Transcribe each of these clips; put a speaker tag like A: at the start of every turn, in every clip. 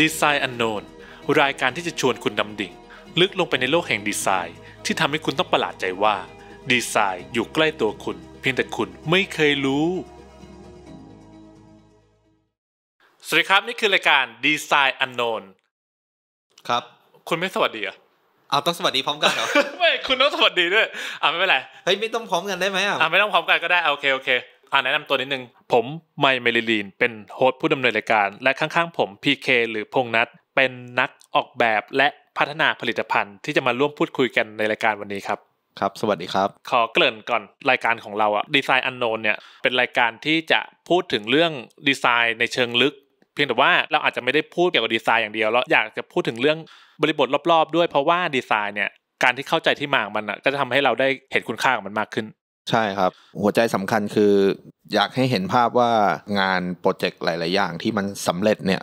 A: ดีไซน์อันโนน รายการที่จะชวนคุณดำดิ่ง ลึกลงไปในโลกแห่งดีไซน์ ที่ทำให้คุณต้องประหลาดใจว่าดีไซน์อยู่ใกล้ตัวคุณเพียงแต่คุณไม่เคยรู้ สวัสดีครับนี่คือรายการดีไซน์อันโนน ครับ คุณไม่สวัสดีอ่ะเอาต้องสวัสดีพร้อมกันเหรอ ไม่ คุณต้องสวัสดีด้วยอ่าไม่เป็นไร เฮ้ย ไม่ต้องพร้อมกันได้ไหมอ่ะอ่าไม่ต้องพร้อมกันก็ได้โอเคโอเคอ่านแนะนำตัวนิดนึง ผมไมเมลิลีนเป็นโฮสต์ผู้ดำเนินรายการ และข้างๆผมพีเคหรือพงนัทเป็นนักออกแบบและพัฒนาผลิตภัณฑ์ ที่จะมาร่วมพูดคุยกันในรายการวันนี้ครับ ครับ สวัสดีครับ ขอเกริ่นก่อนรายการของเราอะดีไซน์อันโนนเนี่ยเป็นรายการที่จะพูดถึงเรื่อง ดีไซน์ในเชิงลึก เพียงแต่ว่าเราอาจจะไม่ได้พูดเกี่ยวกับดีไซน์อย่างเดียวแล้วอยากจะพูดถึงเรื่องบริบทรอบ ๆ ด้วย เพราะว่าดีไซน์เนี่ยการที่เข้าใจที่มาของมันอะก็จะทำให้เราได้เห็นคุณค่าของมันมากขึ้น
B: ใช่ครับ หัวใจสำคัญคือ อยากให้เห็นภาพว่างานโปรเจกต์หลาย ๆ อย่างที่มันสำเร็จเนี่ย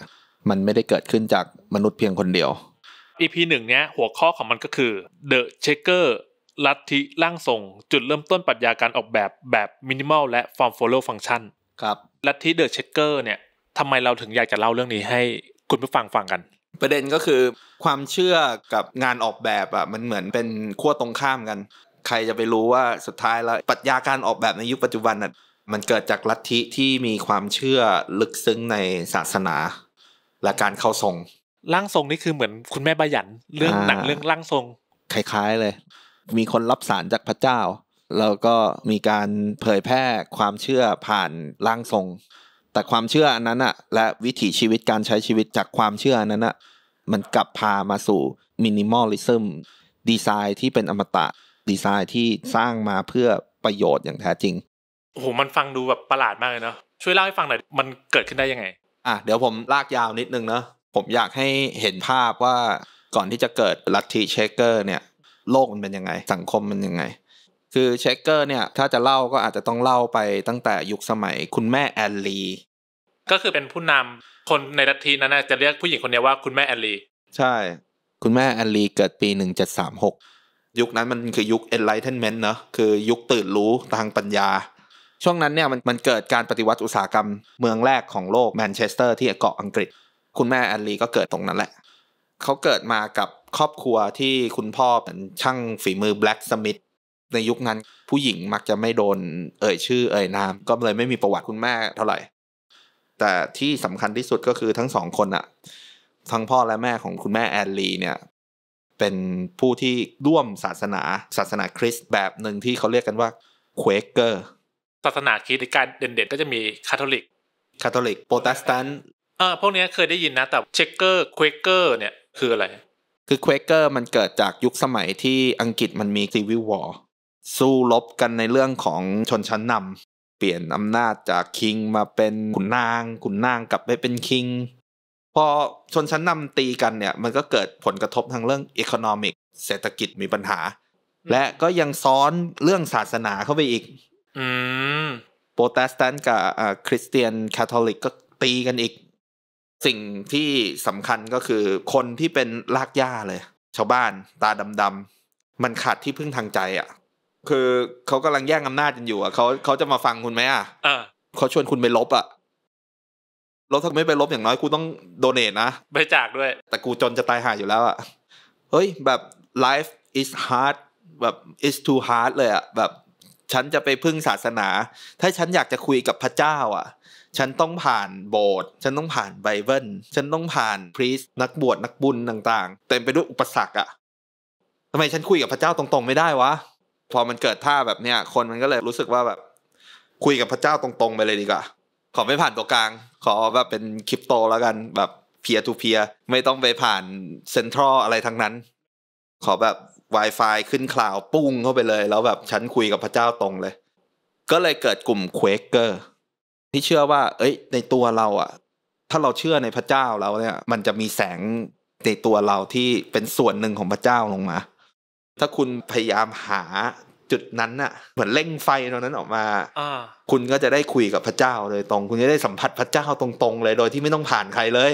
B: มันไม่ได้เกิดขึ้นจากมนุษย์เพียงคนเดียว
A: EP หนึ่งเนี้ยหัวข้อของมันก็คือ The Checker ลัทธิร่างทรงจุดเริ่มต้นปรัชญาการออกแบบแบบมินิมอลและฟอร์มโฟลว์ฟังชันครับลัทธิเดอะเช c คเกอร์เนี่ยทำไมเราถึงอยากจะเล่าเรื่องนี้ให้คุณผู้ฟังฟังกัน ประเด็นก็
B: คือความเชื่อกับงานออกแบบอ่ะมันเหมือนเป็นขั้วตรงข้ามกันใครจะไปรู้ว่าสุดท้ายแล้วปรัชญาการออกแบบในยุคปัจจุบันน่ะมันเกิดจากลัทธิที่มีความเชื่อลึกซึ้งในศาสนา และการเข้าทรง
A: ร่างทรงนี่คือเหมือนคุณแม่บายันเรื่องหนังเรื่องร่างทรง
B: คล้ายๆเลย มีคนรับสารจากพระเจ้า แล้วก็มีการเผยแพร่ความเชื่อผ่านร่างทรง แต่ความเชื่ออันนั้นอะและวิถีชีวิตการใช้ชีวิตจากความเชื่ออันนั้นอะมันกลับพามาสู่มินิมอลลิซึมดีไซน์ที่เป็นอมตะดีไซน์ที่สร้างมาเพื่อประโยชน์อย่างแท้จริง
A: โอ้โห มันฟังดูแบบประหลาดมากเลยเนาะ ช่วยเล่าให้ฟังหน่อย มันเกิดขึ้นได้ยังไง อ่
B: ะ เดี๋ยวผมลากยาวนิดนึงเนาะ ผม
A: อยากให้เห็นภา
B: พว่าก่อนที่จะเกิดลัทธิเชคเกอร์เนี่ย โลกมันเป็นยังไง สังคมมันยังไง คือเชคเกอร์เนี่ย ถ้าจะเล่าก็อาจจะต้องเล่าไปตั้งแต่ยุคสมัย คุณแม่แอนลี
A: ก็คือเป็นผู้นำคนในลัทธินั้นจะเรียกผู้หญิงคนนี้ว่าคุณแม่แอนลี
B: ใช่ คุณแม่แอนลีเกิดปี1736ยุคนั้นมันคือยุค enlightenment เนอะคือยุคตื่นรู้ทางปัญญา ช่วงนั้นเนี่ยมันมันเกิดการปฏิวัติอุตสาหกรรมเมืองแรกของโลกแมนเชสเตอร์ที่เกาะอังกฤษ คุณแม่แอนลีก็เกิดตรงนั้นแหละ เขาเกิดมากับครอบครัวที่คุณพ่อเป็นช่างฝีมือแบล็กสมิธ ในยุคนั้นผู้หญิงมักจะไม่โดนเอ่ยชื่อเอ่ยนาม ก็เลยไม่มีประวัติคุณแม่เท่าไหร่ แต่ที่สำคัญที่สุดก็คือทั้งสองคนอะทั้งพ่อและแม่ของคุณแม่แอนลีเนี่ยเป็นผู้ที่ร่วมศาสนาศาสนาคริสต์แบบหนึ่งที่เขาเรียกกันว่าเควเกอร์
A: ศาสนาคริสต์ในการเด่นๆ ก็จะมีคาทอลิก
B: คาทอลิกโปรเตสแตนต์
A: อ่าพวกนี้เคยได้ยินนะแต่เชคเกอร์เควเกอร์เนี่ย คืออะไร
B: คือเควเกอร์มันเกิดจากยุคสมัยที่อังกฤษมันมีซีวิววอร์สู้รบกันในเรื่องของชนชั้นนำเปลี่ยนอำนาจจากคิงมาเป็นขุนนางขุนนางกลับไปเป็นคิงพอชนชั้นนำตีกันเนี่ย มันก็เกิดผลกระทบทางเรื่องอีโคโนมิกเศรษฐกิจมีปัญหา และก็ยังซ้อนเรื่องศาสนาเข้าไปอีกโปรเตสแตนต์กับคริสเตียนคาทอลิกก็ตีกันอีก สิ่งที่สำคัญก็คือคนที่เป็นลากย่าเลย ชาวบ้านตาดำๆมันขาดที่พึ่งทางใจอะ่ะ คือเขากำลังแย่งอำนาจกันอยู่อะ่ะเขาเขาจะมาฟังคุณไหมอะ่ะเขาชวนคุณไปลบอะ่ะลบถ้าไม่ไปลบอย่างน้อยกูต้องโดเนทนะบริจาคด้วย แต่กูจนจะตายหาอยู่แล้วอะเฮ้ยแบบ life is hard แบบ is too hard เลยอะแบบ ฉันจะไปพึ่งศาสนา ถ้าฉันอยากจะคุยกับพระเจ้าอะฉันต้องผ่านโบสถ์ฉันต้องผ่านไบเบิลฉันต้องผ่านพรีสนักบวชนักบุญต่างๆ เต็มไปด้วยอุปสรรคอะทำไมฉันคุยกับพระเจ้าตรงๆ ไม่ได้วะพอมันเกิดท่าแบบเนี้ยคนมันก็เลยรู้สึกว่าแบบคุยกับพระเจ้าตรง ๆไปเลยดีกว่าขอไม่ผ่านตัวกลาง ขอแบบเป็นคริปโตแล้วกันแบบเพียร์ทูเพียร์ไม่ต้องไปผ่านเซ็นทรัลอะไรทั้งนั้น ขอแบบ Wi-Fi ขึ้นคลาวปุ้งเข้าไปเลย แล้วแบบฉันคุยกับพระเจ้าตรงเลย ก็เลยเกิดกลุ่มเควเกอร์ ที่เชื่อว่า เอ้ย ในตัวเราอะถ้าเราเชื่อในพระเจ้าแล้วเนี่ย มันจะมีแสงในตัวเราที่เป็นส่วนหนึ่งของพระเจ้าลงมา ถ้าคุณพยายามหาจุดนั้นน่ะ เหมือนเร่งไฟตรงนั้นออกมาอคุณก็จะได้คุยกับพระเจ้าเลยตรงคุณจะได้สัมผัสพระเจ้าตรงๆ เลย โดยที่ไม่ต้องผ่านใครเลย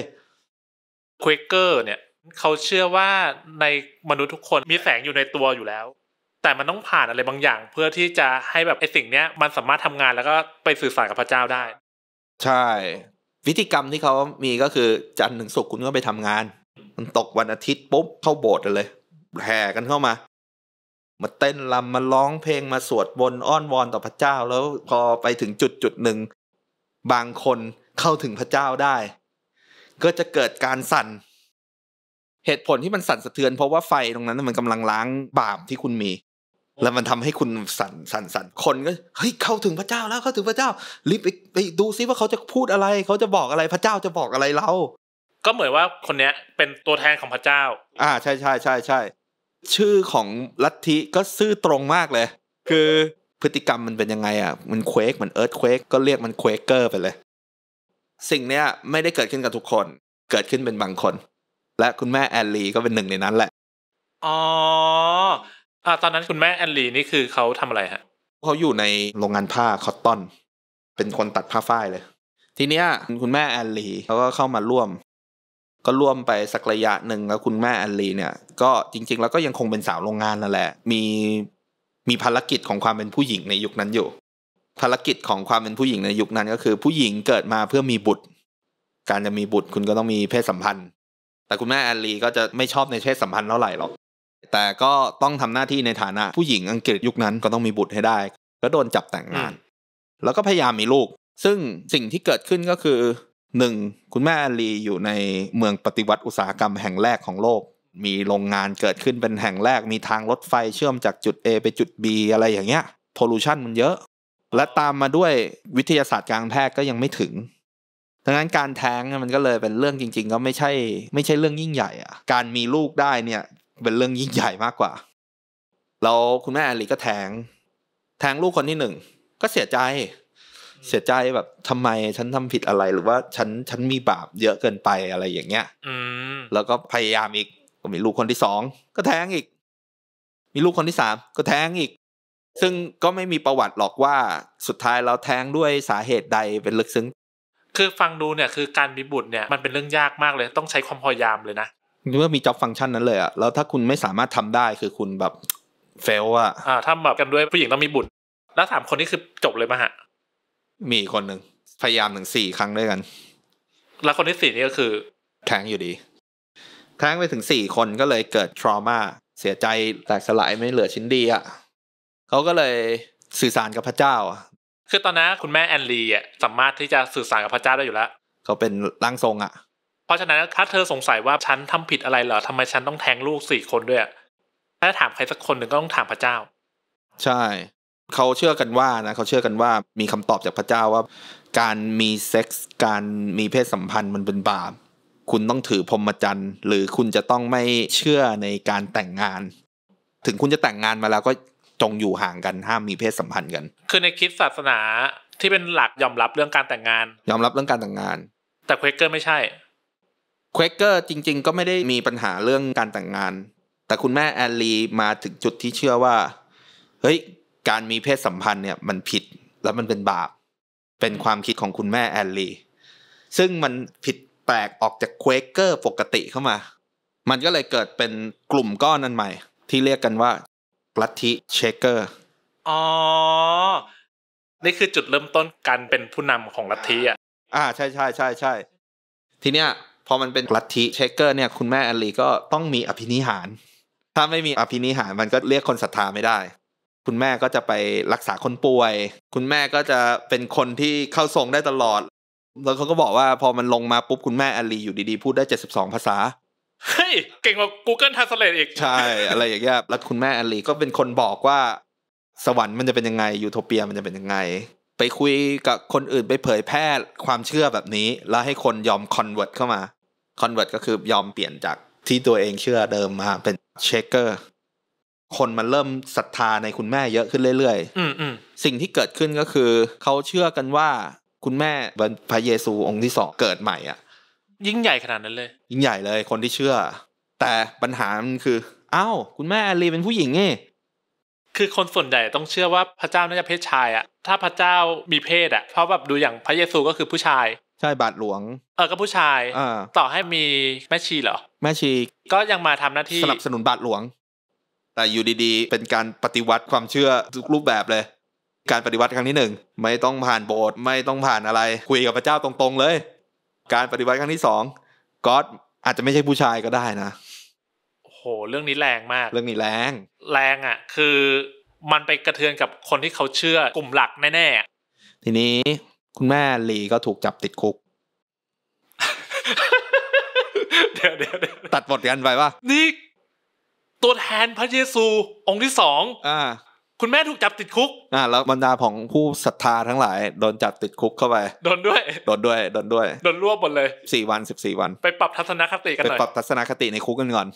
A: ควีเกอร์เนี่ยเขาเชื่อว่าในมนุษย์ทุกคนมีแสงอยู่ในตัวอยู่แล้ว แต่มันต้องผ่านอะไรบางอย่าง เพื่อที่จะให้แบบไอ้สิ่งเนี้ยมันสามารถทำงานแล้วก็ไปสื่อสารกับพระเจ้าได้
B: ใช่ วิธีกรรมที่เขามีก็คือจันทร์ถึงศุกร์คุณก็ไปทำงาน มันตกวันอาทิตย์ปุ๊บเข้าโบสถ์เลยแห่กันเข้ามามาเต้นรำมาร้องเพลงมาสวดบนอ้อนวอนต่อพระเจ้า แล้วพอไปถึงจุดจุดหนึ่ง บางคนเข้าถึงพระเจ้าได้ ก็จะเกิดการสั่น เหตุผลที่มันสั่นสะเทือนเพราะว่าไฟตรงนั้นมันกำลังล้างบาปที่คุณมี แล้วมันทำให้คุณสั่นสั่นสั่นคนก็เฮ้ยเข้าถึงพระเจ้าแล้วเข้าถึงพระเจ้ารีบไปดูซิว่าเขาจะพูดอะไร เขาจะบอกอะไร พระเจ้าจะบอกอะไรเรา
A: ก็เหมือนว่าคนเนี้ยเป็นตัวแทนของพระเจ้า
B: อ่า ใช่ใช่ใช่ใช่ชื่อของลัทธิก็ซื่อตรงมากเลย คือพฤติกรรมมันเป็นยังไงอ่ะ มันเควกมันเอิร์ธเควกก็เรียกมันเควกเกอร์ไปเลย สิ่งเนี้ยไม่ได้เกิดขึ้นกับทุกคน เกิดขึ้นเป็นบางคน และคุณแม่แอนลีก็เป็นหนึ่งในนั้นแหละ
A: อ๋ออาตอนนั้นคุณแม่แอนลีนี่คือเขาทำอะไรฮะ
B: เขาอยู่ในโรงงานผ้าคอตตอน เป็นคนตัดผ้าฝ้ายเลย ทีเนี้ยคุณแม่แอนลีเขาก็เข้ามาร่วมก็ร่วมไปสักระยะหนึ่งแล้วคุณแม่อันลีเนี่ยก็จริง ๆ แล้วก็ยังคงเป็นสาวโรงงานนั่นแหละ มีมีภารกิจของความเป็นผู้หญิงในยุคนั้นอยู่ ภารกิจของความเป็นผู้หญิงในยุคนั้นก็คือผู้หญิงเกิดมาเพื่อมีบุตร การจะมีบุตรคุณก็ต้องมีเพศสัมพันธ์ แต่คุณแม่อันลีก็จะไม่ชอบในเพศสัมพันธ์เท่าไหร่หรอกแต่ก็ต้องทำหน้าที่ในฐานะ ผู้หญิงอังกฤษยุคนั้นก็ต้องมีบุตรให้ได้ก็โดนจับแต่งงาน แล้วก็พยายามมีลูก ซึ่งสิ่งที่เกิดขึ้นก็คือหนึ่งคุณแม่อาลีอยู่ในเมืองปฏิวัติอุตสาหกรรมแห่งแรกของโลก มีโรงงานเกิดขึ้นเป็นแห่งแรก มีทางรถไฟเชื่อมจากจุด A ไปจุด B อะไรอย่างเงี้ยพลูชันมันเยอะ และตามมาด้วยวิทยาศาสตร์การแพทย์ก็ยังไม่ถึง ดังนั้นการแท้งมันก็เลยเป็นเรื่องจริงๆ ก็ไม่ใช่ ไม่ใช่เรื่องยิ่งใหญ่อะการมีลูกได้เนี่ยเป็นเรื่องยิ่งใหญ่มากกว่าแล้วคุณแม่อาลีก็แท้งแท้งลูกคนที่หนึ่งก็เสียใจเสียใจแบบทำไมฉันทำผิดอะไรหรือว่าฉันฉันมีบาปเยอะเกินไปอะไรอย่างเงี้ย อืแล้วก็พยายามอีกก็มีลูกคนที่สองก็แท้งอีก มีลูกคนที่สามก็แท้งอีก ซึ่งก็ไม่มีประวัติหรอกว่าสุดท้ายเราแท้งด้วยสาเหตุใดเป็นลึกซึ้ง
A: คือฟังดูเนี่ย คือการมีบุตรเนี่ย มันเป็นเรื่องยากมากเลย ต้องใช้ความพยายามเลยนะ
B: เมื่อมีจ็อบฟังก์ชันนั้นเลยอะแล้วถ้าคุณไม่สามารถทำได้คือคุณแบบเฟลอะ
A: อ่าถ้าแบบกันด้วยผู้หญิงต้องมีบุตร แล้วถามคนนี้คือจบเลยมะฮะมีคนหนึ่งพยายามถึงสี่ครั้งด้วยกัน แล้วคนที่สี่นี่ก็คือ แทงอยู่ดี
B: แทงไปถึงสี่คนก็เลยเกิดทรมาเสียใจแตกสลายไม่เหลือชิ้นดีอะ่ะเขาก็เลยสื่อสารกับพระเจ้าอ่ะ
A: คือตอนนั้นคุณแม่แอนลีอ่ะสามารถที่จะสื่อสารกับพระเจ้าได้อยู่แล้ว
B: เขาเป็นร่างทรงอ่ะ
A: เพราะฉะนั้นถ้าเธอสงสัยว่า ฉันทำผิดอะไรเหรอทำไมฉันต้องแทงลูกสี่คนด้วยถ้าถามใครสักคนหนึ่งก็ต้องถามพระเจ้า
B: ใช่เขาเชื่อกันว่านะเขาเชื่อกันว่ามีคำตอบจากพระเจ้าว่า การมีเซ็กส์การมีเพศสัมพันธ์มันเป็นบาปคุณต้องถือพรหมจรรย์หรือคุณจะต้องไม่เชื่อในการแต่งงาน ถึงคุณจะแต่งงานมาแล้วก็จงอยู่ห่างกันห้ามมีเพศสัมพันธ์กัน
A: คือในคิดศาสนาที่เป็นหลักยอมรับเรื่องการแต่งงาน
B: ยอมรับเรื่องการแต่งงาน
A: แต่เควเกอร์ไม่ใช่
B: เควเกอร์จริง ๆ ก็ไม่ได้มีปัญหาเรื่องการแต่งงาน แต่คุณแม่แอลลีมาถึงจุดที่เชื่อว่าเฮ้ยการมีเพศสัมพันธ์เนี่ยมันผิดแล้วมันเป็นบาป เป็นความคิดของคุณแม่แอลลี่ซึ่งมันผิดแปลกออกจากเควเกอร์ปกติเข้ามา มันก็เลยเกิดเป็นกลุ่มก้อนนั้นใหม่ ที่เรียกกันว่าลัทธิเชเกอร์
A: อ๋อ นี่คือจุดเริ่มต้นการเป็นผู้นำของลัทธิอ่ะ
B: อ่า ใช่ใช่ใช่ใช่ทีเนี้ยพอมันเป็นลัทธิเชเกอร์เนี่ยคุณแม่แอลลี่ก็ต้องมีอภินิหาร ถ้าไม่มีอภินิหารมันก็เรียกคนศรัทธาไม่ได้คุณแม่ก็จะไปรักษาคนป่วย คุณแม่ก็จะเป็นคนที่เข้าทรงได้ตลอด แล้วเขาก็บอกว่าพอมันลงมาปุ๊บ คุณแม่อลีอยู่ดี ๆ พูดได้ 72 ภาษา
A: เฮ้ย เก่งกว่า Google Translate อีก
B: ใช่ อะไรอย่างเงี้ย แล้วคุณแม่อลีก็เป็นคนบอกว่าสวรรค์มันจะเป็นยังไงยูโทเปียมันจะเป็นยังไง ไปคุยกับคนอื่นไปเผยแพร่ความเชื่อแบบนี้ แล้วให้คนยอมคอนเวิร์ตเข้ามาคอนเวิร์ตก็คือยอมเปลี่ยนจากที่ตัวเองเชื่อเดิมมาเป็นเชคเกอร์คนมันเริ่มศรัทธาในคุณแม่เยอะขึ้น เรื่อยๆสิ่งที่เกิดขึ้นก็คือ เขาเชื่อกันว่าคุณแม่พระเยซูองค์ที่สองเกิดใหม่อ่ะ
A: ยิ่งใหญ่ขนาดนั้นเลย
B: ยิ่งใหญ่เลยคนที่เชื่อ แต่ปัญหามันคืออ้าวคุณแม่อาลีเป็นผู้หญิงไง
A: คือคนส่วนใหญ่ ต้องเชื่อว่าพระเจ้าน่าจะเพศชายอ่ะถ้าพระเจ้ามีเพศอ่ะเพราะแบบดูอย่างพระเยซูก็คือผู้ชาย ใช่บาทหลวง เออก็ผู้ชายต่อให้มีแม่ชีเหรอแม่ชี ก็ยังมาทำหน้าที่สนับส
B: นุนบาทหลวงแต่อยู่ดีๆ เป็นการปฏิวัติความเชื่อทุกรูปแบบเลย การปฏิวัติครั้งที่หนึ่ง ไม่ต้องผ่านโบสถ์ไม่ต้องผ่านอะไร คุยกับพระเจ้าตรงๆ เลย การปฏิวัติครั้งที่สองก็อาจจะไม่ใช่ผู้ชายก็ได้นะ
A: โอ้โหเรื่องนี้แรงมาก เรื่องนี้แรง แรงอ่ะคือมันไปกระเทือนกับคนที่เขาเชื่อกลุ่มหลักแน่
B: ๆทีนี้ คุณแม่ลีก็ถูกจับติดคุก
A: เดี๋ยวเดี๋ยวตัดบทกันไปว่านี่ัวแทนพระเยซู องค์ที่สองคุณแม่ถูกจับติด
B: คุก อ่า แล้วบรรดาของผู้ศรัทธาทั้งหลาย โดนจับติดคุกเข้าไป
A: โดนด้วย โด
B: นด้วยโดนด้วยโดนรวบหมดเลยสี่วันสิบสี่วัน ไ
A: ปปรับทัศนคติกันหน่อยไปปรับ
B: ทัศนคติในคุกกันก่อน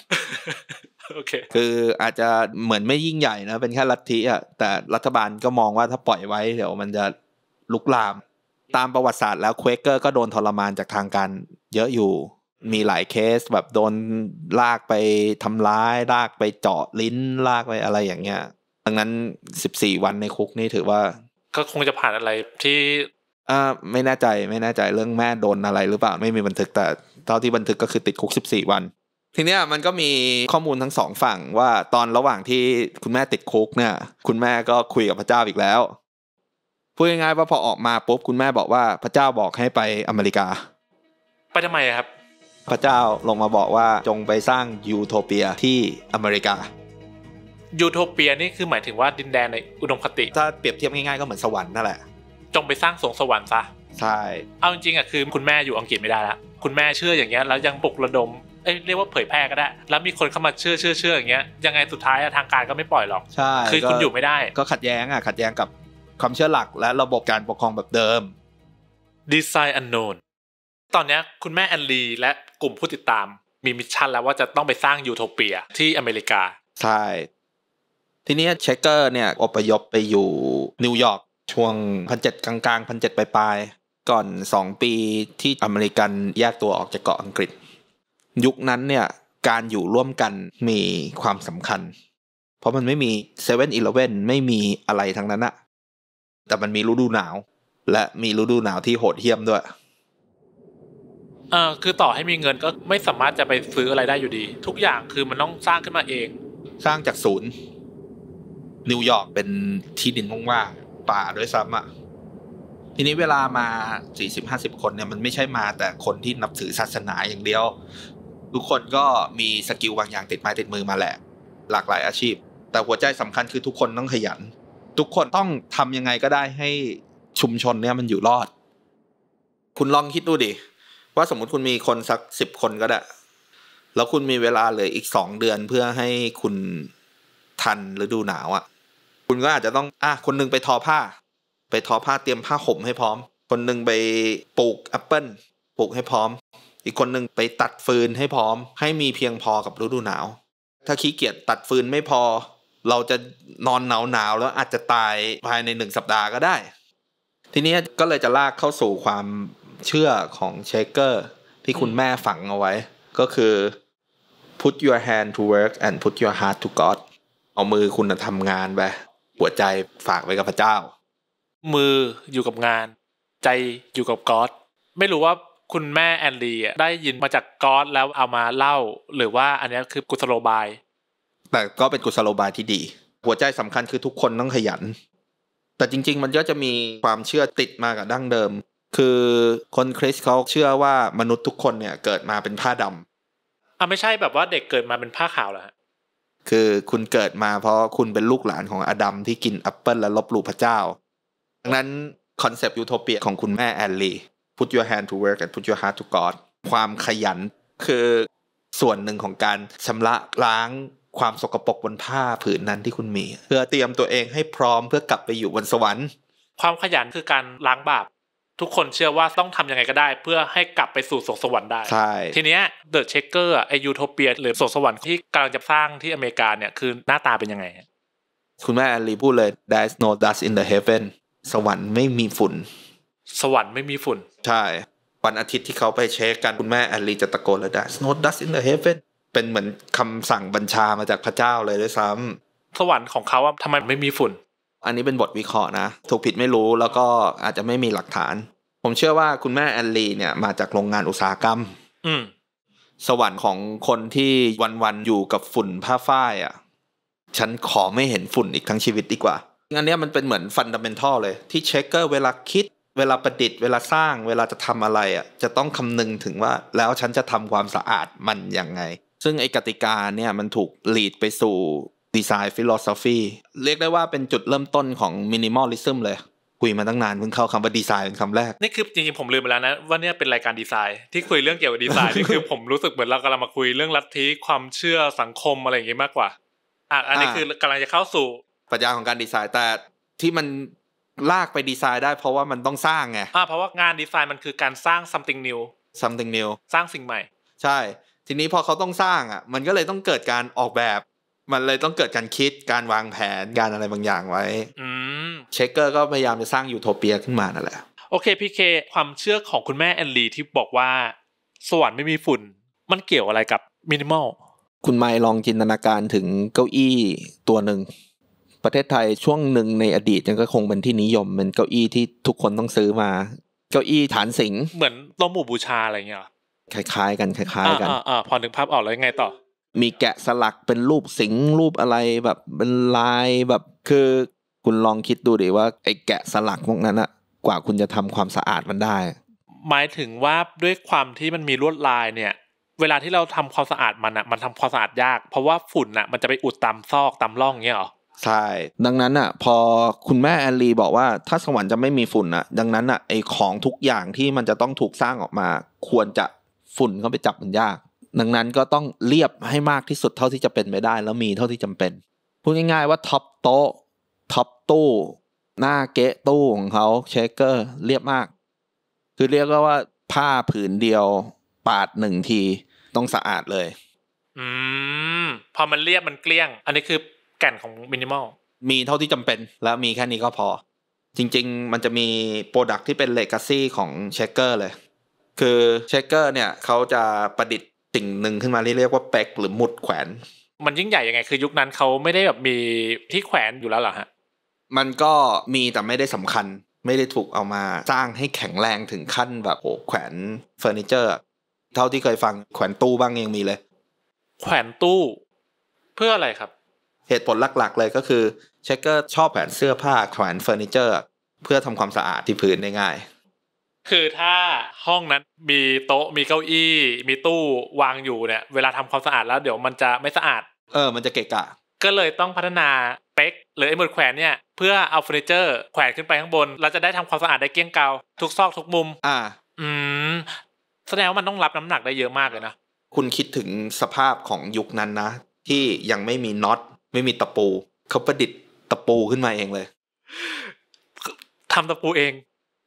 B: โอเคคืออาจจะเหมือนไม่ยิ่งใหญ่นะ เป็นแค่ลัทธิอ่ะแต่รัฐบาลก็มองว่าถ้าปล่อยไว้เดี๋ยว มันจะลุกลามตามประวัติศาสตร์แล้วเควเกอร์ก็โดนทรมานจากทางการเยอะอยู่มีหลายเคสแบบโดนลากไปทำร้าย ลากไปเจาะลิ้นลากไปอะไรอย่างเงี้ย ดังนั้นสิบสี่วันในคุกนี่ถือว่า
A: ก็คงจะผ่านอะไรที่
B: อ่าไม่แน่ใจไม่แน่ใจเรื่องแม่โดนอะไรหรือเปล่า ไม่มีบันทึกแต่เท่าที่บันทึกก็คือติดคุกสิบสี่วันทีเนี้ยมันก็มีข้อมูลทั้งสองฝั่งว่าตอนระหว่างที่คุณแม่ติดคุกเนี่ย คุณแม่ก็คุยกับพระเจ้าอีกแล้วพูดง่ายๆว่าพอออกมาปุ๊บคุณแม่บอกว่าพระเจ้าบอกให้ไปอเมริกาไปทำไมครับพระเจ้าลงมาบอกว่าจงไปสร้างยูโทเปียที่อเมริกา
A: ยูโทเปียนี่คือหมายถึงว่า ดินแดนในอุดมคติ ถ้าเปรียบเทียบง่ายๆ ก็เหมือนสวรรค์นั่นแหละ จงไปสร้างสวงสวรรค์ซะ ใช่ เอาจริงๆอ่ะคือคุณแม่อยู่อังกฤษไม่ได้แล้วคุณแม่เชื่ออย่างเงี้ยแล้วยังปลุกระดมเอ้ยเรียกว่าเผยแพร่ก็ได้ แล้วมีคนเข้ามาเชื่อเชื่อเชื่ออย่างเงี้ยยังไงสุดท้ายทางการก็ไม่ปล่อยหรอกใช่คือคุณอยู่ไม่ได้ก็ข
B: ัดแย้งอ่ะขัดแย้งกับความเชื่อหลักและระบบการปกครองแบบเดิม Design
A: unknown ตอนนี้คุณแม่แอนลีและกลุ่มผู้ติดตามมีมิชชั่นแล้วว่าจะต้องไปสร้างยูโทเปียที่อเมริกา
B: ใช่ ทีนี้เชคเกอร์เนี่ยอพยพไปอยู่นิวยอร์กช่วงพันเจ็ดกลางๆพันเจ็ดปลายๆก่อนสองปีที่อเมริกันแยกตัวออกจากเกาะอังกฤษ ยุคนั้นเนี่ยการอยู่ร่วมกันมีความสำคัญ เพราะมันไม่มีเซเว่นอีเลฟเว่นไม่มีอะไรทั้งนั้นอะแต่มันมีฤดูหนาว และมีฤดูหนาวที่โหดเหี้ยมด้วย
A: เออคือต่อให้มีเงินก็ไม่สามารถจะไปซื้ออะไรได้อยู่ดี ทุกอย่างคือมันต้องสร้างขึ้นมาเอง
B: สร้างจากศูนย์ นิวยอร์กเป็นที่ดินว่างๆป่าด้วยซ้ำอ่ะทีนี้เวลามาสี่สิบห้าสิบคนเนี่ยมันไม่ใช่มาแต่คนที่นับถือศาสนาอย่างเดียว ทุกคนก็มีสกิลบางอย่างติดไม้ติดมือมาแหละ หลากหลายอาชีพ แต่หัวใจสำคัญคือทุกคนต้องขยัน ทุกคนต้องทำยังไงก็ได้ให้ชุมชนเนี่ยมันอยู่รอด คุณลองคิดดูดิว่าสมมติคุณมีคนสักสิบคนก็ได้ แล้วคุณมีเวลาเหลืออีกสองเดือนเพื่อให้คุณทันฤดูหนาวอะ่ะ คุณก็อาจจะต้องอ่ะคนนึงไปทอผ้า ไปทอผ้าเตรียมผ้าห่มให้พร้อม คนนึงไปปลูกแอปเปิลปลูกให้พร้อม อีกคนนึงไปตัดฟืนให้พร้อม ให้มีเพียงพอกับฤดูหนาว ถ้าขี้เกียจตัดฟืนไม่พอ เราจะนอนหนาวหนาวแล้วอาจจะตายภายในหนึ่งสัปดาห์ก็ได้ ทีนี้ก็เลยจะลากเข้าสู่ความเชื่อของเชคเกอร์ที่คุณแม่ฝังเอาไว้ ก็คือ put your hand to work and put your heart to God เอามือคุณทำงานไปหัวใจฝากไ
A: ว้กับพระเจ้า มืออยู่กับงาน ใจอยู่กับกอดไม่รู้ว่าคุณแม่แอนลีได้ยินมาจากกอดแล้วเอามาเล่า หรือว่าอันนี้คือกุศโลบาย
B: แต่ก็เป็นกุศโลบายที่ดี หัวใจสำคัญคือทุกคนต้องขยัน แต่จริง ๆมันก็จะมีความเชื่อติดมากับดั้งเดิมคือคนคริสเขาเชื่อว่ามนุษย์ทุกคนเนี่ยเกิดมาเป็นผ้าดำ
A: อ่ะไม่ใช่แบบว่าเด็กเกิดมาเป็นผ้าขาวเหรอ
B: คือคุณเกิดมาเพราะคุณเป็นลูกหลานของอดัมที่กินแอปเปิลและลบหลู่พระเจ้า ดังนั้นคอนเซปต์ยูโทเปียของคุณแม่แอลลี put your hand to work and put your heart to God ความขยันคือ ส่วนหนึ่งของการชำระล้าง ความสกปรกบนผ้าผืนนั้นที่คุณมี เพื่อเตรียมตัวเองให้พร้อมเพื่อกลับไปอยู่บนสวรรค์
A: ความขยันคือการล้างบาปทุกคนเชื่อว่าต้องทํำยังไงก็ได้เพื่อให้กลับไปสู่สวงสวรรค์ได้ ใช่ ทีเนี้ยเดอะเชคเกอร์ไอยูโทเปียหรือสวงสวรรค์ที่กำลังจะสร้างที่อเมริกาเนี่ย คือหน้าตาเป็นยังไง
B: คุณแม่อัลีพูดเลย there's no dust in the heaven สวรรค์ไม่มีฝุ่น
A: สวรรค์ไม่มีฝุ่น ใช่
B: วันอาทิตย์ที่เขาไปเช็คกันคุณแม่อัลีจะตะโกนเลย there's no dust in the heaven เป็นเหมือนคำสั่งบัญชามาจากพระเจ้าเลยด้วยซ้ำสวรรค์ของเขาอะทำไมไม่มีฝุ่นอันนี้เป็นบทวิเคราะห์นะ ถูกผิดไม่รู้แล้วก็อาจจะไม่มีหลักฐาน ผมเชื่อว่าคุณแม่แอนลีเนี่ย มาจากโรงงานอุตสาหกรรม อืสวรรค์ของคนที่วันๆอยู่กับฝุ่นผ้าฝ้ายอ่ะ ฉันขอไม่เห็นฝุ่นอีกทั้งชีวิตดีกว่าอันนี้มันเป็นเหมือนฟันดัมเบลทัลเลย ที่เชคเกอร์เวลาคิด เวลาประดิษฐ์เวลาสร้าง เวลาจะทำอะไรอ่ะ จะต้องคำนึงถึงว่า แล้วฉันจะทำความสะอาดมันยังไง ซึ่งไอ้กติกาเนี่ย มันถูกหลีดไปสู่ดีไซน์ฟิโลสซฟีเรียกได้ว่าเป็นจุดเริ่มต้นของมินิมอลลิซึมเลยคุยมาตั้งนานเพิ่งเข้าคำว่าดีไซน์เป็นคำแรก
A: นี่คือจริงๆ ผมลืมไปแล้วนะ ว่าเนี่ยเป็นรายการดีไซน์ที่คุยเรื่องเกี่ยวกับดีไซน์นี่คือผมรู้สึกเหมือนเรากำลังมาคุยเรื่องลัทธิความเชื่อสังคมอะไรอย่างงี้มากกว่าอ่ะอันนี้คือกำลังจะเข้าสู่ปรัชญาของการดีไซน์แต่
B: ที่มันลากไปดีไซน์ได้เพราะว่ามันต้องสร้างไง
A: อ่าเพราะว่างานดีไซน์มันคือการสร้าง something new something new สร้างสิ่งใหม่
B: ใช่ ทีนี้พอเขาต้องสร้างอ่ะมันก็เลยต้องเกิดการออกแบบมันเลยต้องเกิดการคิดการวางแผน การอะไรบางอย่างไว้เชคเกอร์ก็พยายามจะสร้างยูโทเปียขึ้นมานั่นแหละ
A: โอเคพี่เคความเชื่อของคุณแม่แอนลี ที่บอกว่า สวรรค์ไม่มีฝุ่นมันเกี่ยวอะไรกับ มินิมอล
B: คุณไม่ลองจินตนาการถึงเก้าอี้ตัวหนึ่ง ประเทศไทยช่วงหนึ่งในอดีตยังก็คงเป็นที่นิยมเป็นเก้าอี้ที่ทุกคนต้องซื้อมา เก้าอี้ฐานสิง
A: เหมือนต้มหมู่บูชาอะไรเงี้ย
B: คล้ายๆ กันคล้ายๆกัน
A: อ่าพอนึกภาพออกแล้วยังไงต่อ
B: มีแกะสลักเป็นรูปสิงรูปอะไรแบบเป็นลายแบบคือ คุณลองคิดดูดิว่าไอ้แกะสลักพวกนั้นอะกว่าคุณจะทำความสะอาดมันได้
A: หมายถึงว่าด้วยความที่มันมีลวดลายเนี่ย เวลาที่เราทำความสะอาดมันอะมันทำความสะอาดยาก เพราะว่าฝุ่นอะมันจะไปอุดตามซอกตามร่องเงี้ยหรอ
B: ใช่ดังนั้นอะพอคุณแม่แอนลีบอกว่า ถ้าสวรรค์จะไม่มีฝุ่นอะดังนั้นอะไอ้ของทุกอย่างที่มันจะต้องถูกสร้างออกมา ควรจะฝุ่นเข้าไปจับมันยากดังนั้นก็ต้องเรียบให้มากที่สุดเท่าที่จะเป็นไปได้ แล้วมีเท่าที่จำเป็น พูดง่ายๆว่า ท็อปโต๊ะ ท็อปตู้ หน้าเกะตู้ของเขาเชคเกอร์เรียบมาก คือเรียกว่าผ้าผืนเดียวปาดหนึ่งทีต้องสะอาดเลย
A: อืม พอมันเรียบมันเกลี้ยง อันนี้คือแก่นของมินิมอลมีเท่าที่จำเป็น แล้ว
B: มีแค่นี้ก็พอ จริงๆมันจะมีโปรดักที่เป็นเลกาซี่ของเชคเกอร์เลย คือเชคเกอร์เนี่ยเขาจะประดิษฐ์สิ่งหนึ่งขึ้นมาเรียกว่าแป็กหรือหมุด
A: แขวน มันยิ่งใหญ่ยังไง คือยุคนั้นเขาไม่ได้แบบมีที่แขวนอยู่แล้วเหรอฮะ
B: มันก็มีแต่ไม่ได้สำคัญ ไม่ได้ถูกเอามาสร้างให้แข็งแรงถึงขั้นแบบโอ้แขวนเฟอร์นิเจอร์ เท่าที่เคยฟังแขวนตู้บ้างยังมีเลย แขวนตู้ เพื่ออะไรครับ เหตุผลหลักๆ เลยก็คือเชคเกอร์ชอบแขวนเสื้อผ้าแขวนเฟอร์นิเจอร์เพื่อทำความสะอาดที่พื้นได้ง่าย
A: คือถ้าห้องนั้นมีโต๊ะมีเก้าอี้ มีตู้วางอยู่เนี่ย เวลาทำความสะอาดแล้วเดี๋ยวมันจะไม่สะอาด
B: เออ มันจะเกะกะ
A: ก็เลยต้องพัฒนาเป๊กหรือไอ้หมดแขวน เนี่ยเพื่อเอาเฟอร์นิเจอร์แขวนขึ้นไปข้างบนเราจะได้ทำความสะอาดได้เกี้ยงเกาทุกซอก ทุกมุม อ่า อืมแสดงว่ามันต้องรับน้ำหนักได้เยอะมากเลยนะ
B: คุณคิดถึงสภาพของยุคนั้นนะที่ยังไม่มีน็อตไม่มีตะปู เขาประดิษฐ์ตะปูขึ้นมาเองเลย ทำตะปูเอง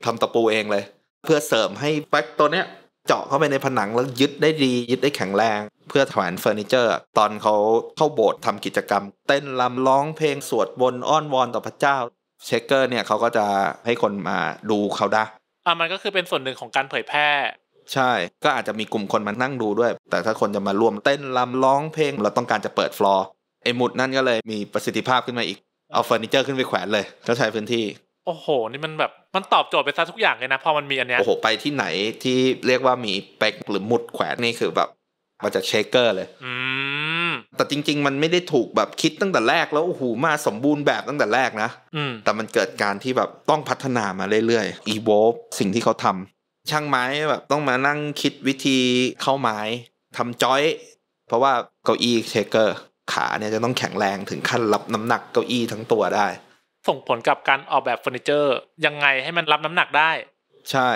B: ทำตะปูเองเลยเพื่อเสริมให้แฟกตัวเนี้ย เจาะเข้าไปในผนังแล้วยึดได้ดียึดได้แข็งแรง เพื่อแขวนเฟอร์นิเจอร์ ตอนเขาเข้าโบสถ์ทำกิจกรรม เต้นรำร้องเพลงสวดบนอ้อนวอนต่อพระเจ้า เชคเกอร์เนี่ยเขาก็จะให้คนมาดูเขาได้
A: อ่ะมันก็คือเป็นส่วนหนึ่งของการเผยแพร่
B: ใช่ ก็อาจจะมีกลุ่มคนมานั่งดูด้วย แต่ถ้าคนจะมาร่วมเต้นรำร้องเพลงเราต้องการจะเปิดฟลอร์ไอ้หมุดนั่นก็เลยมีประสิทธิภาพขึ้นมาอีกเอาเฟอร์นิเจอร์ขึ้นไปแขวนเลยก็ใช้พื้นที่
A: โอ้โห นี่มันแบบมันตอบโจทย์ไปซะทุกอย่างเลยนะ พอมันมีอันเนี้ยโอ้โห ไปที่ไหน
B: ที่เรียกว่ามีแป๊กหรือหมุดแขวน นี่คือแบบมันจะเชคเกอร์เลย อืมแต่จริง ๆ มันไม่ได้ถูกแบบคิดตั้งแต่แรกแล้ว โอ้โห มาสมบูรณ์แบบตั้งแต่แรกนะ อืมแต่มันเกิดการที่แบบต้องพัฒนามาเรื่อยๆอีโวสิ่งที่เขาทำ ช่างไม้แบบต้องมานั่งคิดวิธีเข้าไม้ทำจอย เพราะว่าเก้าอี้เชคเกอร์ขาเนี่ยจะต้องแข็งแรงถึงขั้นรับน้ำหนักเก้าอี้ทั้งตัวได้
A: ส่งผลกับการออกแบบเฟอร์นิเจอร์ ยังไงให้มันรับน้ำหนักได้ ใช่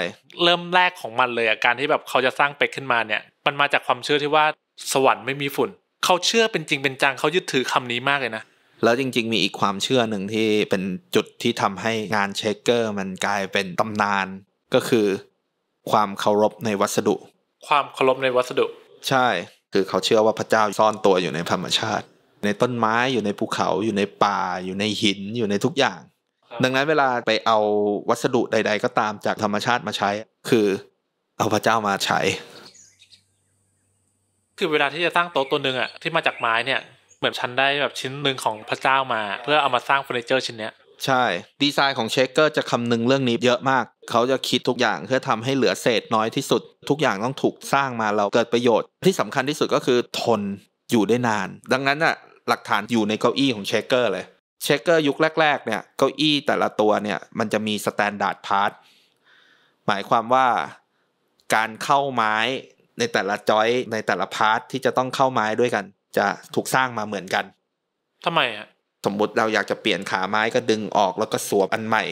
A: เริ่มแรกของมันเลย อาการที่แบบเขาจะสร้างเป็กขึ้นมาเนี่ย มันมาจากความเชื่อที่ว่าสวรรค์ไม่มีฝุ่น เขาเชื่อเป็นจริงเป็นจัง เขายึดถือคำนี้มากเลยนะ
B: แล้วจริงๆมีอีกความเชื่อหนึ่งที่เป็นจุดที่ทำให้งานเชคเกอร์ มันกลายเป็นตำนาน ก็คือ ความเคารพในวัสดุ
A: ความเคารพในวัสดุ
B: ใช่คือเขาเชื่อว่าพระเจ้าซ่อนตัวอยู่ในธรรมชาติในต้นไม้อยู่ในภูเขาอยู่ในป่า อยู่ในหินอยู่ในทุกอย่าง ดังนั้นเวลาไปเอาวัสดุใด ๆ ก็ตามจากธรรมชาติมาใช้ คือเอาพระเจ้ามาใช้
A: คือเวลาที่จะสร้างโต๊ะตัวหนึ่งอะที่มาจากไม้เนี่ยเหมือนฉันได้แบบชิ้นหนึ่งของพระเจ้ามา เพื่อเอามาสร้างเฟอร์นิเจอร์ ชิ้นเนี้ยใช
B: ่ ดีไซน์ของเชคเกอร์จะคำนึงเรื่องนี้เยอะมาก เขาจะคิดทุกอย่างเพื่อทำให้เหลือเศษน้อยที่สุด ทุกอย่างต้องถูกสร้างมาเราเกิดประโยชน์ที่สำคัญที่สุดก็คือทนอยู่ได้นาน ดังนั้นอ่ะ หลักฐานอยู่ในเก้าอี้ของเชคเกอร์เลยเชคเกอร์ยุคแรก ๆ เนี่ยเก้าอี้แต่ละตัวเนี่ยมันจะมีสแตนดาร์ดพาร์ทหมายความว่าการเข้าไม้ในแต่ละจอย ในแต่ละพาร์ทที่จะต้องเข้าไม้ด้วยกัน จะถูกสร้างมาเหมือนกันทำไมฮะสมมุติเราอยากจะเปลี่ยนขาไม้ก็ดึงออกแล้วก็สวมอันใหม่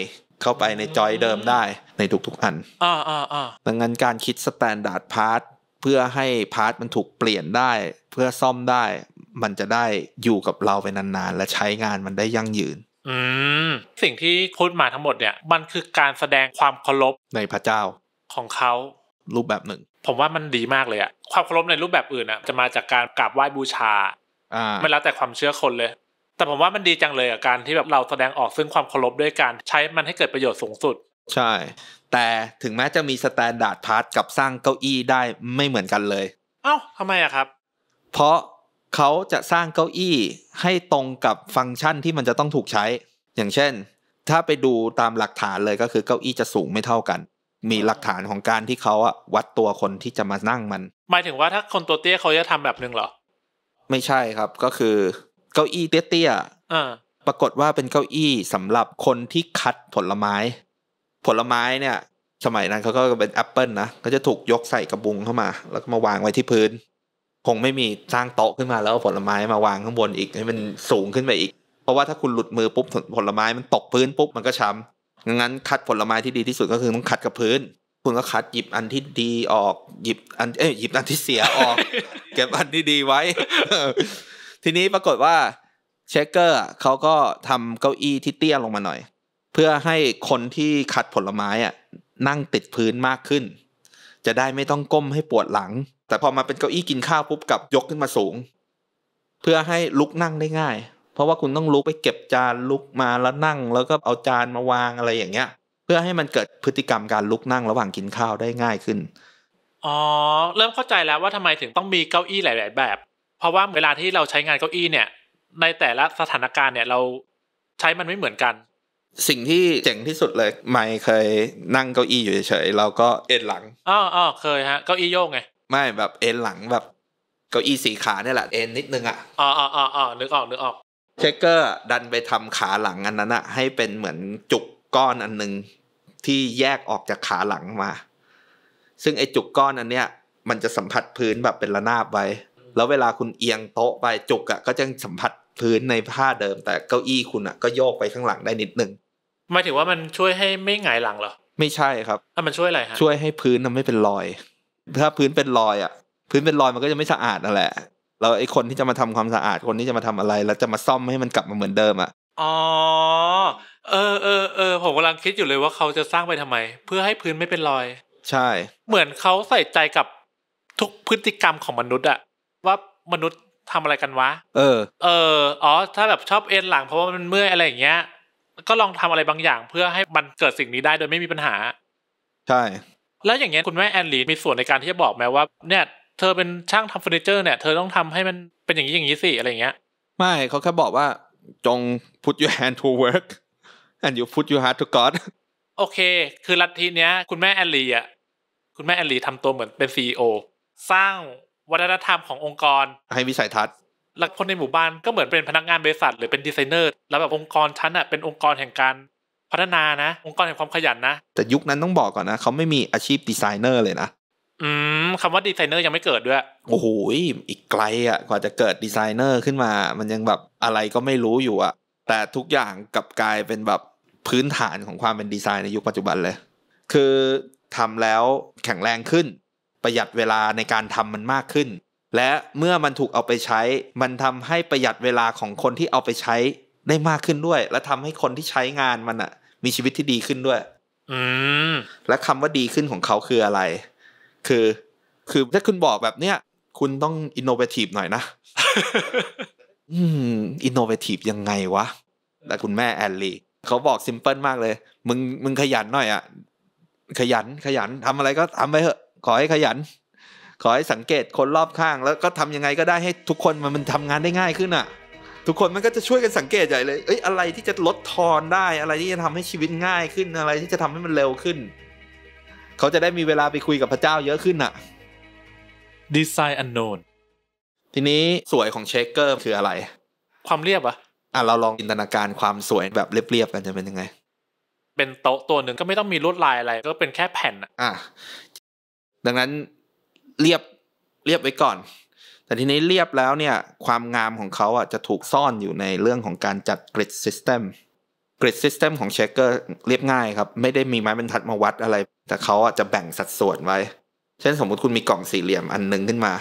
B: เข้าไปในจอยเดิมได้ในทุกๆอัน
A: อ่าอ่าอ่า
B: ดังนั้นการคิดสแตนดาร์ดพาร์ทเพื่อให้พาร์ทมันถูกเปลี่ยนได้ เพื่อซ่อมได้มันจะได้อยู่กับเราไปนานๆ และใช้งานมันได้ยั่งยืน
A: อืมสิ่งที่พูดมาทั้งหมดเนี่ย มันคือการแสดงความเคารพในพระเจ้า ของเขารูปแบบหนึ่ง ผมว่ามันดีมากเลยอะความเคารพในรูปแบบอื่นอะจะมาจากการกราบไหว้บูชาอ่าไม่แล้วแต่ความเชื่อคนเลย แต่ผมว่ามันดีจังเลยอะการที่แบบเราแสดงออกซึ่งความเคารพด้วยการใช้มันให้เกิดประโยชน์สูงสุด
B: ใช่ แต่ถึงแม้จะมีสแตนดาร์ดพาร์ทกับสร้างเก้าอี้ได้ไม่เหมือนกันเลย
A: เอ้าทำไมอะครับ เพราะ
B: เขาจะสร้างเก้าอี้ให้ตรงกับฟังก์ชันที่มันจะต้องถูกใช้ อย่างเช่นถ้าไปดูตามหลักฐานเลยก็คือเก้าอี้จะสูงไม่เท่ากัน มีหลักฐานของการที่เขาอะวัดตัวคนที่จะมานั่งมัน
A: หมายถึงว่าถ้าคนตัวเตี้ยเขาจะทำแบบนึงเหรอ
B: ไม่ใช่ครับก็คือเก้าอี้เตี้ยๆปรากฏว่าเป็นเก้าอี้สำหรับคนที่คัดผลไม้ผลไม้เนี่ย สมัยนั้นเขาก็เป็นแอปเปิลนะก็จะถูกยกใส่กระบุงเข้ามา แล้วก็มาวางไว้ที่พื้นคงไม่มีสร้างโต๊ะขึ้นมาแล้วผลไม้มาวางข้างบนอีกให้มันสูงขึ้นไปอีก เพราะว่าถ้าคุณหลุดมือปุ๊บผลไม้มันตกพื้นปุ๊บมันก็ช้ำงั้นคัดผลไม้ที่ดีที่สุดก็คือต้องคัดกับพื้นคุณก็คัดหยิบอันที่ดีออกหยิบอันเอ้ยหยิบอันที่เสียออกเก็บอันที่ดีไว้ ทีนี้ปรากฏว่าเชคเกอร์เขาก็ทำเก้าอี้ที่เตี้ยลงมาหน่อยเพื่อให้คนที่คัดผลไม้อะนั่งติดพื้นมากขึ้น จะได้ไม่ต้องก้มให้ปวดหลัง แต่พอมาเป็นเก้าอี้กินข้าวปุ๊บกับยกขึ้นมาสูง เพื่อให้ลุกนั่งได้ง่าย เพราะว่าคุณต้องลุกไปเก็บจานลุกมาแล้วนั่ง แล้วก็เอาจานมาวางอะไรอย่างเงี้ย เพื่อให้มันเกิดพฤติกรรมการลุกนั่ง ระหว่างกินข้าวได้ง่ายขึ้น
A: อ๋อเริ่มเข้าใจแล้วว่าทำไมถึงต้องมีเก้าอี้หลาย ๆ แบบ เพราะว่าเวลาที่เราใช้งานเก้าอี้เนี่ยในแต่ละสถานการณ์เนี่ยเราใช้มันไม่เหมือนกัน
B: สิ่งที่เจ๋งที่สุดเลยไม่เคยนั่งเก้าอี้อยู่เฉยๆเราก็เ
A: อ็นหลังอ๋ออ๋อเคยฮะเก้าอี้โยกไง
B: ไม่แบบเอ็นหลังแบบเก้าอี้สีขาเนี่ยแหละเอ็นนิดนึงอ่ะ
A: อ๋ออ๋ออ๋อนึกออกนึกออก
B: เชคเกอร์ดันไปทำขาหลังอันนั้นอะให้เป็นเหมือนจุกก้อนอันหนึ่งที่แยกออกจากขาหลังมา ซึ่งไอ้จุกก้อนอันเนี้ยมันจะสัมผัสพื้นแบบเป็นระนาบไว้ แล้วเวลาคุณเอียงโต๊ะไปจุกอะก็จะสัมผัสพื้นในผ้าเดิม แต่เก้าอี้คุณอะก็โยกไปข้างหลังได้นิดนึง
A: มายถึงว่ามันช่วยให้ไม่หงายหลังเหรอ
B: ไม่ใช่ครับอ่ะมันช่วยอะไรฮะช่วยให้พื้นมันไม่เป็นรอย ถ้าพื้นเป็นรอยอ่ะ พื้นเป็นรอยมันก็จะไม่สะอาดนั่นแหละแล้วไอ้คนที่จะมาทำความสะอาดคนที่จะมาทำอะไร แล้วจะมาซ่อมให้มันกลับมาเหมือนเดิมอ่ะ
A: อ๋อเออเออเออผมกำลังคิดอยู่เลยว่าเขาจะสร้างไปทำไม เพื่อให้พื้นไม่เป็นรอย ใช่ เหมือนเขาใส่ใจกับทุกพฤติกรรมของมนุษย์อะว่ามนุษย์ทำอะไรกันวะ เออ เอออ๋อถ้าแบบชอบเอ็นหลังเพราะว่ามันเมื่อยอะไรอย่างเงี้ยก็ลองทำอะไรบางอย่าง เพื่อให้มันเกิดสิ่งนี้ได้โดยไม่มีปัญหา ใช่ แล้วอย่างเงี้ยคุณแม่แอนลีมีส่วนในการที่จะบอกแม่ว่า เนี่ย เธอเป็นช่างทำเฟอร์นิเจอร์เนี่ย เธอต้องทำให้มันเป็นอย่างนี้ อย่างนี้สิ อะไรเงี้ย
B: ไม่เขาแค่บอกว่าจง put your hand to work and you put your heart to God
A: โอเค คือลัทธิเนี้ย คุณแม่แอนลีอ่ะคุณแม่แอนลีทำตัวเหมือนเป็นซีอสร้างวัฒนธรรมขององค์กรให้วิสัยทัศนหลักคนในหมู่บ้านก็เหมือนเป็นพนักงานบริษัทหรือเป็นดีไซเนอร์ แล้วแบบองค์กรชั้นอ่ะเป็นองค์กรแห่งการพัฒนานะ องค์กรแห่งความขยันนะ
B: แต่ยุคนั้นต้องบอกก่อนนะเขาไม่มีอาชีพดีไซเนอร์เลยนะ
A: อืมคำว่าดีไซเนอร์ยังไม่เกิดด้วย
B: โอ้โหอีกไกลอ่ะ กว่าจะเกิดดีไซเนอร์ขึ้นมา มันยังแบบอะไรก็ไม่รู้อยู่อ่ะ แต่ทุกอย่างกลับกลายเป็นแบบพื้นฐานของความเป็นดีไซน์ในยุคปัจจุบันเลยคือทำแล้วแข็งแรงขึ้น ประหยัดเวลาในการทำมันมากขึ้นและเมื่อมันถูกเอาไปใช้ มันทำให้ประหยัดเวลาของคนที่เอาไปใช้ได้มากขึ้นด้วย และทำให้คนที่ใช้งานมันอะมีชีวิตที่ดีขึ้นด้วย
A: อืม
B: และคำว่าดีขึ้นของเขาคืออะไร คือ คือถ้าคุณบอกแบบเนี้ย คุณต้องอินโนเวทีฟหน่อยนะ อืม อินโนเวทีฟยังไงวะ แต่คุณแม่แอนลีเขาบอกซิมเพิลมากเลย มึง มึงขยันหน่อยอะขยัน ขยัน ทำอะไรก็ทำไปเถอะ ขอให้ขยันขอให้สังเกตคนรอบข้าง แล้วก็ทำยังไงก็ได้ให้ทุกคนมันมันทำงานได้ง่ายขึ้นอ่ะ ทุกคนมันก็จะช่วยกันสังเกตใหญ่เลยเอ้ยอะไรที่จะลดทอนได้ อะไรที่จะทำให้ชีวิตง่ายขึ้นอะไรที่จะทำให้มันเร็วขึ้น เขาจะได้มีเวลาไปคุยกับพระเจ้าเยอะขึ้นอ่ะดีไซน์อันโนนทีนี้สวยของเชคเกอร์คืออะไร ความเรียบอะอ่ะเราลองจินตนาการความสวยแบบเรียบๆกันจะเป็นยังไง
A: เป็นโต๊ะตัวหนึ่งก็ไม่ต้องมีลวดลายอะไรก็เป็นแค่แผ่นอะอ่ะ
B: ดังนั้นเรียบเรียบไว้ก่อน แต่ทีนี้เรียบแล้วเนี่ยความงามของเขาอ่ะจะถูกซ่อนอยู่ในเรื่องของการจัดกริดซิสเต็มกริดซิสเต็มของเชคเกอร์เรียบง่ายครับ ไม่ได้มีไม้บรรทัดมาวัดอะไร แต่เขาอ่ะจะแบ่งสัดส่วนไว้ เช่นสมมุติคุณมีกล่องสี่เหลี่ยมอันนึงขึ้นมา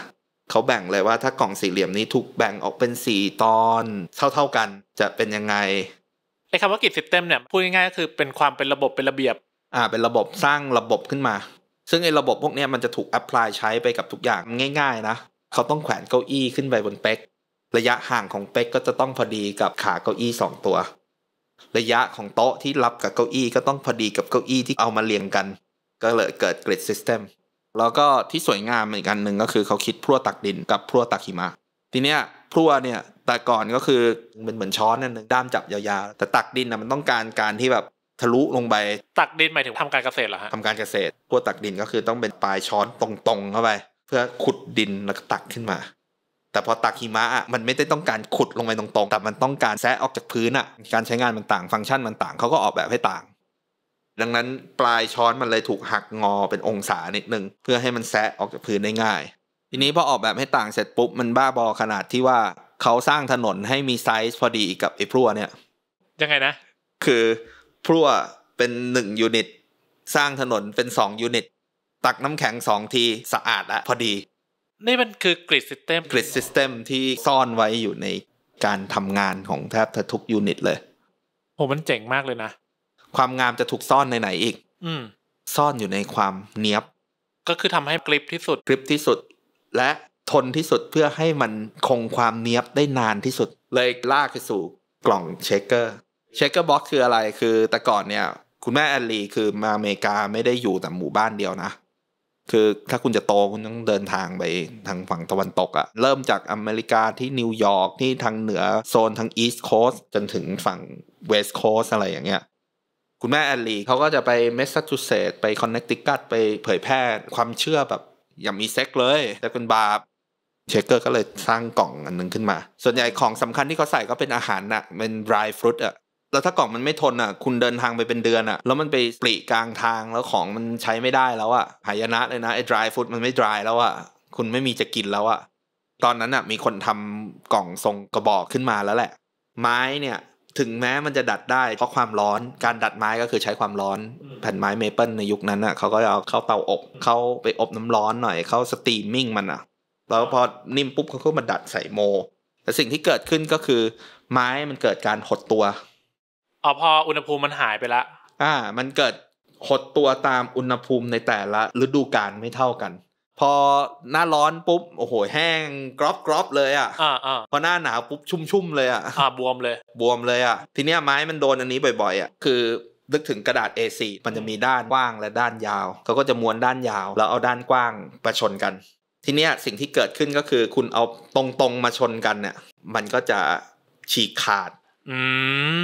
B: เขาแบ่งเลยว่าถ้ากล่องสี่เหลี่ยมนี้ถูกแบ่งออกเป็นสี่ตอน เท่าเท่ากันจะเป็นยังไง
A: ไอ้คำว่ากริดสิสเต็มเนี่ยพูดง่ายๆก็คือเป็นความเป็นระบบเป็นระเบียบอ่าเป็นระบบสร้างระบบขึ้นมาซึ่งไอ้ระบบพวกน
B: ี้มันจะถูกแอพพลายใช้ไปกับทุกอย่างง่ายๆนะเขาต้องแขวนเก้าอี้ขึ้นไปบนเป๊กระยะห่างของเป๊กก็จะต้องพอดีกับขาเก้าอี้ 2 ตัว ระยะของโต๊ะที่รับกับเก้าอี้ก็ต้องพอดีกับเก้าอี้ที่เอามาเรียงกัน ก็เลยเกิดกริดซิสเต็มแล้วก็ที่สวยงามอีกอันหนึ่งก็คือเขาคิดพั่วตักดินกับพั่วตักหิมะ ทีเนี้ยพั่วเนี่ยแต่ก่อนก็คือเป็นเหมือนช้อนนั่นนึงด้ามจับยาวๆแต่ตักดินนะมันต้องการการที่แบบทะลุลงไป
A: ตักดินหมายถึงทำการเกษตรเหรอฮะ
B: ทำการเกษตรพวกตักดินก็คือต้องเป็นปลายช้อนตรงๆเข้าไปเพื่อขุดดินแล้วก็ตักขึ้นมา แต่พอตักหิมะอ่ะมันไม่ได้ต้องการขุดลงไปตรงๆ แต่มันต้องการแซะออกจากพื้นอ่ะการใช้งานมันต่างฟังก์ชันมันต่างเขาก็ออกแบบให้ต่าง ดังนั้นปลายช้อนมันเลยถูกหักงอเป็นองศานิดนึง เพื่อให้มันแซะออกจากพื้นได้ง่าย ทีนี้พอออกแบบให้ต่างเสร็จปุ๊บมันบ้าบอขนาดที่ว่าเขาสร้างถนนให้มีไซส์พอดีกับไอ้พรั่วเนี่ยยังไงนะ คือพรั่วเป็นหนึ่งยูนิต สร้างถนนเป็นสองยูนิต ตักน้ำแข็งสองทีสะอาดละพอดี นี่มันคือกริดซิสเต็มกริดซิสเต็มที่ซ่อนไว้อยู่ในการทำงานของแทบทุกยูนิตเลย
A: ผมมันเจ๋งมากเลยนะ
B: ความงามจะถูกซ่อนในไหนอีก อืซ่อนอยู่ในความเนี้ยบ ก็คือทำให้กริปที่สุดกริปที่สุด และทนที่สุดเพื่อให้มันคงความเนี้ยบได้นานที่สุด เลยลากไปสู่กล่องเชคเกอร์เชคเกอร์บ็อกคืออะไรคือ แต่ก่อนเนี่ย คุณแม่แอลลีคือมาอเมริกาไม่ได้อยู่แต่หมู่บ้านเดียวนะ คือถ้าคุณจะโตคุณต้องเดินทางไปทางฝั่งตะวันตกอะเริ่มจากอเมริกาที่นิวยอร์กที่ทางเหนือโซนทางอีสต์โคสจนถึงฝั่งเวสต์โคสอะไรอย่างเงี้ยคุณแม่แอลลีเขาก็จะไปแมสซาชูเซตส์ไปคอนเนตทิคัตไปเผยแพร่ความเชื่อแบบอย่ามีเซ็กเลย แต่เป็นบาปเชคเกอร์ก็เลยสร้างกล่องอันนึงขึ้นมา ส่วนใหญ่ของสำคัญที่เขาใส่ก็เป็นอาหารนะ่ะเป็นไรฟรุตอะแล้วถ้ากล่องมันไม่ทนอ่ะ คุณเดินทางไปเป็นเดือนอ่ะแล้วมันไปปริกลางทางแล้วของมันใช้ไม่ได้แล้วอ่ะหายนะเลยนะไอ้ dry food มันไม่ dry แล้วอ่ะคุณไม่มีจะกินแล้วอ่ะตอนนั้นอ่ะมีคนทำกล่องทรงกระบอกขึ้นมาแล้วแหละ ไม้เนี่ยถึงแม้มันจะดัดได้เพราะความร้อนการดัดไม้ก็คือใช้ความร้อน แผ่นไม้เมเปิลในยุคนั้นอ่ะเขาก็เอาเข้าเตาอบเข้าไปอบน้ำร้อนหน่อยเข้าสตรีมมิ่งมันอ่ะแล้วพอนิ่มปุ๊บเขาก็มาดัดใส่โมแต่สิ่งที่เกิดขึ้นก็คือ ไม้มันเกิดการหดตัว
A: อาพออุณหภูมิมันหายไปละ
B: อ่า มันเกิดหดตัวตามอุณหภูมิในแต่ละฤดูกาลไม่เท่ากัน พอหน้าร้อนปุ๊บ โอ้โห แห้งกรอบกรอบเลยอ่ะ อ่าอ่าพอหน้าหนาวปุ๊บชุ่มชุ่มเลยอ่ะอ่าบวมเลย บวมเลยอ่ะ ทีเนี้ยไม้มันโดนอันนี้บ่อยๆอ่ะ คือนึกถึงกระดาษ A4 มันจะมีด้านกว้างและด้านยาวเขาก็จะม้วนด้านยาวแล้วเอาด้านกว้างประชนกัน ทีเนี้ยสิ่งที่เกิดขึ้นก็คือ คุณเอาตรงๆมาชนกันเนี่ย มันก็จะฉีกขาด
A: อื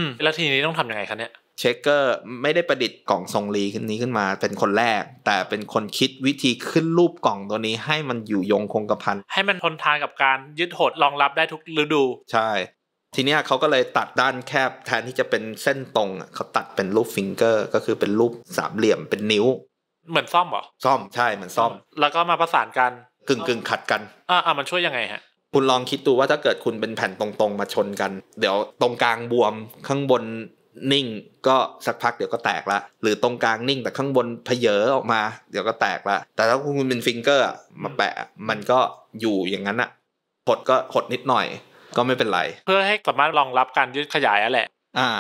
A: ม แล้วทีนี้ต้องทำยังไงคะเนี่ย
B: เชคเกอร์ไม่ได้ประดิษฐ์กล่องทรงลีขึ้นนี้ขึ้นมา เป็นคนแรก แต่เป็นคนคิดวิธีขึ้นรูปกล่องตัวนี้ให้มันอยู่ยงคงกระพัน
A: ให้มันทนทานกับการยึดหดรองรับได้ทุก
B: ฤดู ใช่ ทีนี้เขาก็เลยตัดด้านแคบ แทนที่จะเป็นเส้นตรงเขาตัดเป็นรูปฟิงเกอร์ ก็คือเป็นรูปสามเหลี่ยมเป็นนิ้ว เหมือนซ่อมเหรอซ่อมใช่เหมือนซ่อม
A: แล้วก็มาประสานกันกึ่งกึ่งขัดกันอ่าอ่ามันช่วยยังไงฮะ
B: คุณลองคิดดูว่าถ้าเกิดคุณเป็นแผ่นตรง ๆมาชนกัน เดี๋ยวตรงกลางบวมข้างบนนิ่งก็สักพักเดี๋ยวก็แตกละหรือตรงกลางนิ่งแต่ข้างบนเพเยอออกมาเดี๋ยวก็แตกละแต่ถ้าคุณเป็นฟิงเกอร์มาแปะมันก็อยู่อย่างนั้นอะหดก็หดนิดหน่อย ก็ไม่เป็นไร
A: เพื่อให้สามารถรองรับการยืดขยายอะแหละ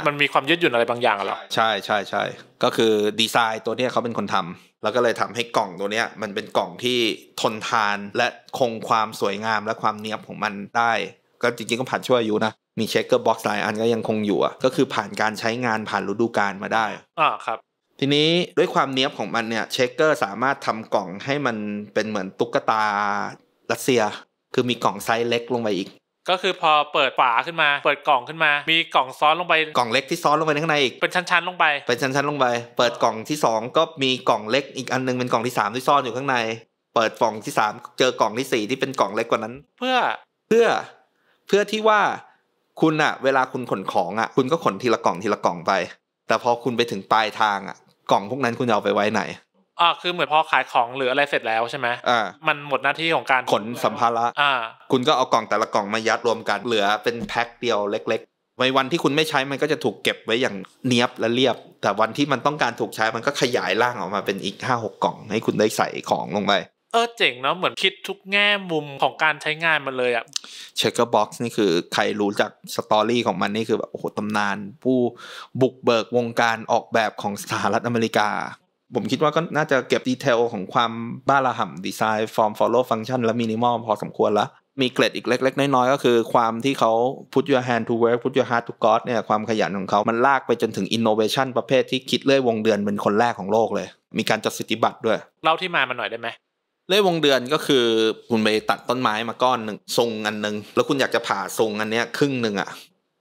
A: มันมีความยืดหยุ่นอะไรบางอย่างหรอ
B: ใช่ใช่ใช่ก็คือดีไซน์ตัวเนี้ยเขาเป็นคนทำ แล้วก็เลยทำให้กล่องตัวเนี้ยมันเป็นกล่องที่ทนทานและคงความสวยงามและความเนี้ยบของมันได้ ก็จริงๆก็ผ่านช่วอายุนะ มีเช็คเกอร์บ็อกซ์หลายอันก็ยังคงอยู่อ่ะก็คือผ่านการใช้งานผ่านฤดูกาลมาได้ อ่าครับ ทีนี้ด้วยความเนี้ยบของมันเนี่ยเช็คเกอร์สามารถทำกล่องให้มันเป็นเหมือนตุ๊กตารัสเซีย คือมีกล่องไซส์เล็กลงไปอีก
A: ก็คือพอเปิดฝาขึ้นมา เปิดกล่องขึ้นมา มีกล่องซ้อนลงไปกล่องเล็กที่ซ้อนลงไปข้างในอีกเป็นชั้นๆ ลงไป
B: เป็นชั้นๆ ลงไป เปิดกล่องที่2ก็มีกล่องเล็ก อีกอันนึงเป็นกล่องที่3ที่ซ่อนอยู่ข้างใน เปิดกล่องที่3เจอกล่องที่4ที่เป็นกล่องเล็กกว่านั้น เพื่อ เพื่อ เพื่อที่ว่าคุณอะเวลาคุณขนของอะคุณก็ขนทีละกล่องทีละกล่องไป แต่พอคุณไปถึงปลายทางอะกล่องพวกนั้นคุณเอาไปไว้ไหน
A: อ่าคือเหมือนพอขายของหรืออะไรเสร็จแล้วใช่ไหมอ่ามันหมดหน้าที่ของการขนสัมภาระอ่าคุณก็เอากล่องแต่ละกล่องมายัดรวมกั
B: นเหลือเป็นแพ็คเดียวเล็กๆในวันที่คุณไม่ใช้มันก็จะถูกเก็บไว้อย่างเนี้ยบและเรียบ แต่วันที่มันต้องการถูกใช้มันก็ขยายร่างออกมาเป็นอีกห้าหกกล่องให้คุณได้ใส่ของลงไป
A: เออเจ๋งเนาะเหมือนคิดทุกแง่มุมของการใช้งานมันเลยอะ
B: เชคเกอร์บ็อกซ์นี่คือใครรู้จักสตอรี่ของมันนี่คือแบบโอ้โหตำนานผู้บุกเบิกวงการออกแบบของสหรัฐอเมริกาผมคิดว่าก็น่าจะเก็บดีเทลของความบ้าระห่ำดีไซน์ ฟอร์มฟอลโล่ฟังชันและมินิมอลพอสมควรละมีเกร็ดอีกเล็กๆ น้อยๆ ก็คือความที่เขา put your hand to work put your heart to God เนี่ยความขยันของเขา มันลากไปจนถึง innovation ประเภทที่คิดเลื่อยวงเดือนเป็นคนแรกของโลกเลย มีการจัดสิทธิบัตรด้วย
A: เล่าที่มามันหน่อยได้ไหม
B: เลื่อยวงเดือนก็คือคุณไปตัดต้นไม้มาก้อนหนึ่งทรงอันหนึ่งแล้วคุณอยากจะผ่าทรงอันเนี้ยครึ่งหนึ่งอ่ะ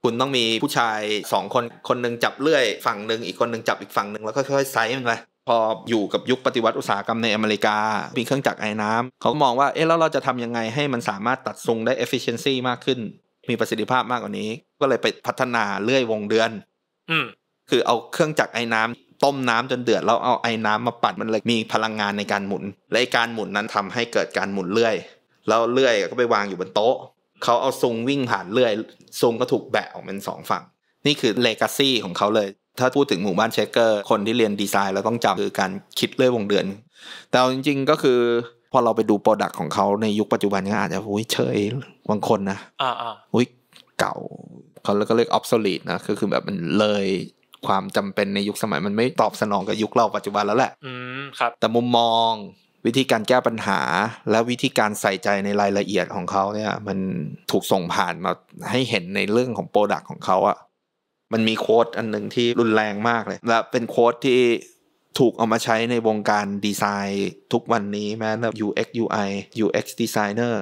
B: คุณต้องมีผู้ชายสองคนคนหนึ่งจับเลื่อย ฝั่งหนึ่งอีกคนนึงจับอีกฝั่งหนึ่งแล้วก็ค่อยๆไซส์มันไปพออยู่กับยุคปฏิวัติอุตสาหกรรมในอเมริกา มีเครื่องจักรไอ้น้ำเขามองว่าเอ๊ะแล้วเราจะทำยังไงให้มันสามารถตัดทรงได้ efficiency มากขึ้น มีประสิทธิภาพมากกว่านี้ ก็เลยไปพัฒนาเลื่อยวงเดือน อืคือเอาเครื่องจักรไอ้น้ำ ต้มน้ำจนเดือด แล้วเอาไอ้น้ำมาปัดมันเลยมีพลังงานในการหมุน และการหมุนนั้นทำให้เกิดการหมุนเลื่อยแล้วเลื่อยก็ไปวางอยู่บนโต๊ะเขาเอาทรงวิ่งผ่านเลื่อยทรงก็ถูกแบะออกเป็นสองฝั่ง นี่คือเลกาซี่ของเขาเลยถ้าพูดถึงหมู่บ้านเชคเกอร์คนที่เรียนดีไซน์ แล้วต้องจำคือการคิดเลื่อยวงเดือน แต่จริงๆก็คือ พอเราไปดูโปรดักต์ของเขาในยุคปัจจุบันก็อาจจะอุ้ยเชยบางคนนะอ่าอุ่้ยเก่าเขาแล้วก็เรียกออฟโซลิดนะือคือแบบมันเลยความจำเป็นในยุคสมัยมันไม่ตอบสนองกับยุคเราปัจจุบันแล้วแหละ
A: อืมครับ แต
B: ่มุมมอง วิธีการแก้ปัญหา และวิธีการใส่ใจในรายละเอียดของเขาเนี่ยมันถูกส่งผ่านมาให้เห็นในเรื่องของโปรดักต์ของเขาอะมันมีโค้ดอันหนึ่งที่รุนแรงมากเลย และเป็นโค้ดที่ถูกเอามาใช้ในวงการดีไซน์ ทุกวันนี้แม้แต่ UX UI UX designer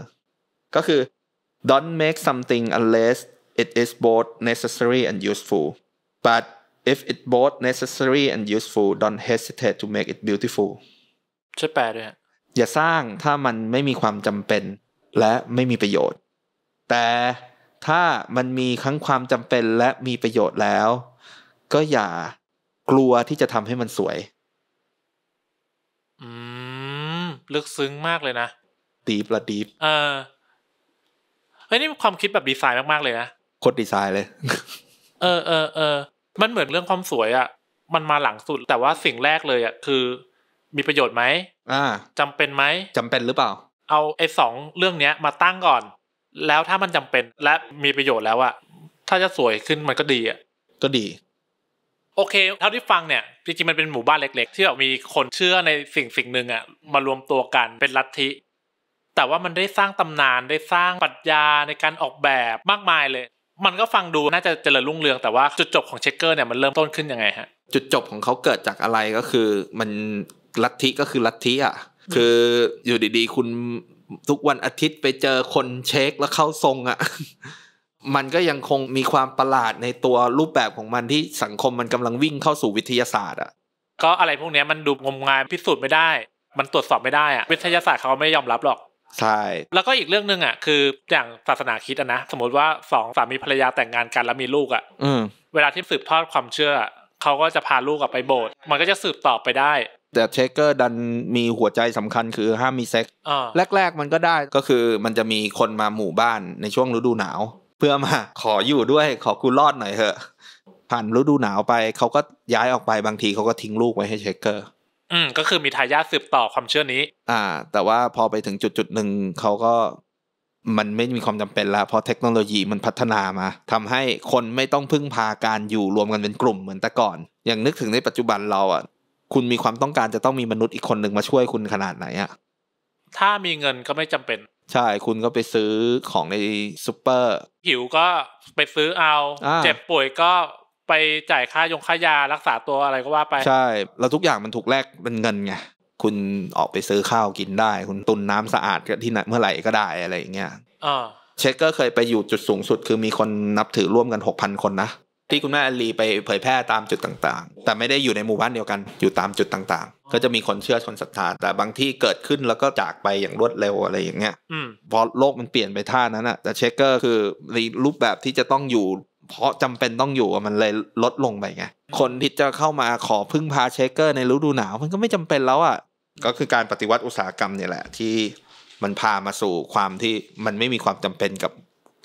B: ก็คือ don't make something unless it is both necessary and useful but if it both necessary and useful don't hesitate to make it beautiful ช่วยแปลด้วยอย่าสร้างถ้ามันไม่มีความจำเป็น และไม่มีประโยชน์ แต่ถ้ามันมีทั้งความจำเป็นและมีประโยชน์แล้ว ก็อย่ากลัวที่จะทำให้มันสวย
A: อืมลึกซึ้งมากเลยนะดีปละดีบเออเฮ้ยนี่ความคิดแบบดีไซน์มากๆเลยนะ
B: โคตรดีไซน์เลย
A: เออเออเออมันเหมือนเรื่องความสวยอะ่ะมันมาหลังสุด แต่ว่าสิ่งแรกเลยอะ่ะคือ มีประโยชน์ไหมอ่าจำเป็นไหมจำเป็นหรือเปล่า เอาไอ้สองเรื่องเนี้ย มาตั้งก่อนแล้วถ้ามันจำเป็นและมีประโยชน์แล้วอะถ้าจะสวยขึ้นมันก็ดีอะก็ดี โอเคเท่าที่ฟังเนี่ย จริงๆมันเป็นหมู่บ้านเล็กๆ ที่แบบมีคนเชื่อในสิ่งสิ่งหนึ่งอะมารวมตัวกันเป็นลัทธิ แต่ว่ามันได้สร้างตำนานได้สร้างปรัชญาในการออกแบบมากมายเลย มันก็ฟังดูน่าจะเจริญรุ่งเรืองแต่ว่าจุดจบของเชคเกอร์เนี่ยมันเริ่มต้นขึ้นยังไงฮะ
B: จุดจบของเขาเกิดจากอะไรก็คือ มันลัทธิก็คือลัทธิอ่ะ คืออยู่ดีๆ คุณทุกวันอาทิตย์ไปเจอคนเช็คแล้วเข้าทรงอะ่ะ มันก็ยังคงมีความประหลาดในตัวรูปแบบของมันที่สังคมมันกำลังวิ่งเข้าสู่วิทยาศาสตร์อะ่ะ
A: ก็อะไรพวกนี้มันดูงมงายพิสูจน์ไม่ได้ มันตรวจสอบไม่ได้อะวิทยาศาสตร์เขาไม่ยอมรับหรอก ใช่ แล้วก็อีกเรื่องหนึ่งอ่ะคืออย่างศาสนาคิดอ่ะนะสมมติว่าสองสามีภรรยาแต่งงานกันแล้วมีลูกอ่ะเวลาที่สืบทอดความเชื่อเขาก็จะพาลูกกับไปโบสถ์มันก็จะสืบต่อไปได้
B: แต่เชคเกอร์ดันมีหัวใจสำคัญคือห้ามมีเซ็กแรก ๆ มันก็ได้ก็คือมันจะมีคนมาหมู่บ้านในช่วงฤดูหนาว เพื่อมาขออยู่ด้วยขอกูรอดหน่อยเถอะ ผ่านฤดูหนาวไปเขาก็ย้ายออกไปบางทีเขาก็ทิ้งลูกไว้ให้เชคเกอร์
A: อืมก็คือมีทายาทสืบต่อความเชื่อนี้
B: อ่า แต่ว่าพอไปถึงจุดจุดหนึ่งเขาก็มันไม่มีความจำเป็นละเพราะเทคโนโลยีมันพัฒนามา ทำให้คนไม่ต้องพึ่งพาการอยู่รวมกันเป็นกลุ่ม เหมือนแต่ก่อน อย่างนึกถึงในปัจจุบันเราอ่ะคุณมีความต้องการจะต้องมีมนุษย์อีกคนหนึ่งมาช่วยคุณขนาดไหนอะ
A: ถ้ามีเงินก็ไม่จำเป็น
B: ใช่คุณก็ไปซื้อของในซูเปอร์
A: หิวก็ไปซื้อเอา เจ็บป่วยก็ไปจ่ายค่ายงค่ายารักษาตัวอะไรก็ว่าไป ใช่
B: แล้วทุกอย่างมันถูกแลกเป็นเงินไง คุณออกไปซื้อข้าวกินได้ คุณตุนน้ำสะอาดที่ไหนเมื่อไหร่ก็ได้อะไรอย่างเงี้ยเช็คก็เคยไปอยู่จุดสูงสุดคือมีคนนับถือร่วมกันหกพันคนนะที่คุณแม่อลีไปเผยแพร่ตามจุดต่าง ๆ แต่ไม่ได้อยู่ในหมู่บ้านเดียวกัน อยู่ตามจุดต่าง ๆ ก็จะมีคนเชื่อคนศรัทธา แต่บางที่เกิดขึ้นแล้วก็จากไปอย่างรวดเร็วอะไรอย่างเงี้ยพอโลกมันเปลี่ยนไปท่านั้นอะแต่เชคเกอร์คือรูปแบบที่จะต้องอยู่เพราะจำเป็นต้องอยู่มันเลยลดลงไปไง คนที่จะเข้ามาขอพึ่งพาเชคเกอร์ในฤดูหนาว มันก็ไม่จำเป็นแล้วอะ ก็คือการปฏิวัติอุตสาหกรรมเนี่ยแหละ ที่มันพามาสู่ความที่มันไม่มีความจำเป็นกับ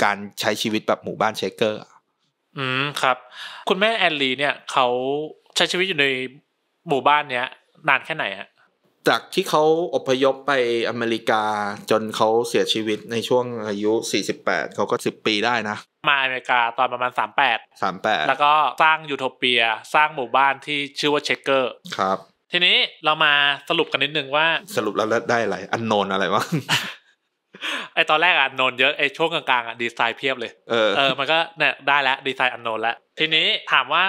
B: การใช้ชีวิตแบบหมู่บ้านเชคเกอร์
A: อืมครับ คุณแม่แอนลีเนี่ย เขาใช้ชีวิตอยู่ในหมู่บ้านเนี้ยนานแค่ไหนฮะ
B: จากที่เขาอพยพไปอเมริกาจนเขาเสียชีวิตในช่วงอายุ 48เขาก็ 10 ปีได้น
A: ะ มาอเมริกาตอนประมาณ38 38 แล้วก็สร้างยูโทเปียสร้างหมู่บ้านที่ชื่อว่าเชคเกอร์ ครับ ทีนี้เรามาสรุปกันนิดนึงว่า
B: สรุปแล้วได้อะไร อันโนนอะไรวะ
A: ไอตอนแรกอนโนนเยอะไอช่วงกลางๆอ่ะดีไซน์เพียบเลยเออมันก็เนี่ยได้แล้วดีไซน์อันนนแล้วทีนี้ถามว่า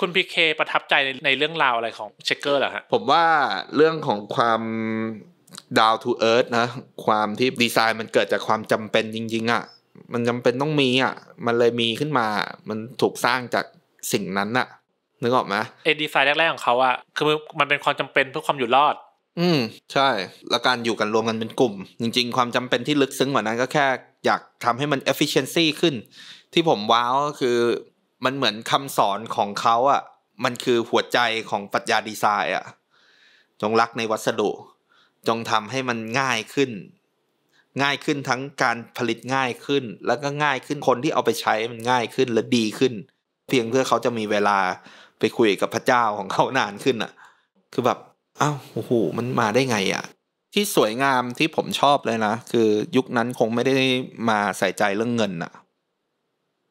A: คุณพีเคประทับใจในเรื่องราวอะไรของ
B: เชคเกอร์เหรอฮะ ผมว่าเรื่องของความดาวทูเอิร์ธนะ ความที่ดีไซน์มันเกิดจากความจำเป็นจริง ๆ อ่ะ มันจำเป็นต้องมีอ่ะ มันเลยมีขึ้นมามันถูกสร้างจากสิ่งนั้นอ่ะ นึกออกไหม
A: ไอ้ดีไซน์แรกๆของเขาอ่ะคือมันเป็นความจำเป็นเพื่อความอยู่รอดอืมใช่ และกา
B: รอยู่กันรวมกันเป็นกลุ่ม จริงๆความจำเป็นที่ลึกซึ้งกว่านั้นก็แค่อยากทำให้มัน efficiency ขึ้น ที่ผมว้าวคือมันเหมือนคำสอนของเขาอะ่ะ มันคือหัวใจของปรัชญาดีไซน์อะ่ะจงรักในวัสดุ จงทำให้มันง่ายขึ้น ง่ายขึ้นทั้งการผลิตง่ายขึ้น แล้วก็ง่ายขึ้นคนที่เอาไปใช้มันง่ายขึ้นและดีขึ้น เพียงเพื่อเขาจะมีเวลาไปคุยกับพระเจ้าของเขานานขึ้นอะ่ะ คือแบบอ้าวโอ้โห มันมาได้ไงอะ่ะ ที่สวยงามที่ผมชอบเลยนะคือยุคนั้นคงไม่ได้มาใส่ใจเรื่องเงินอะ่ะ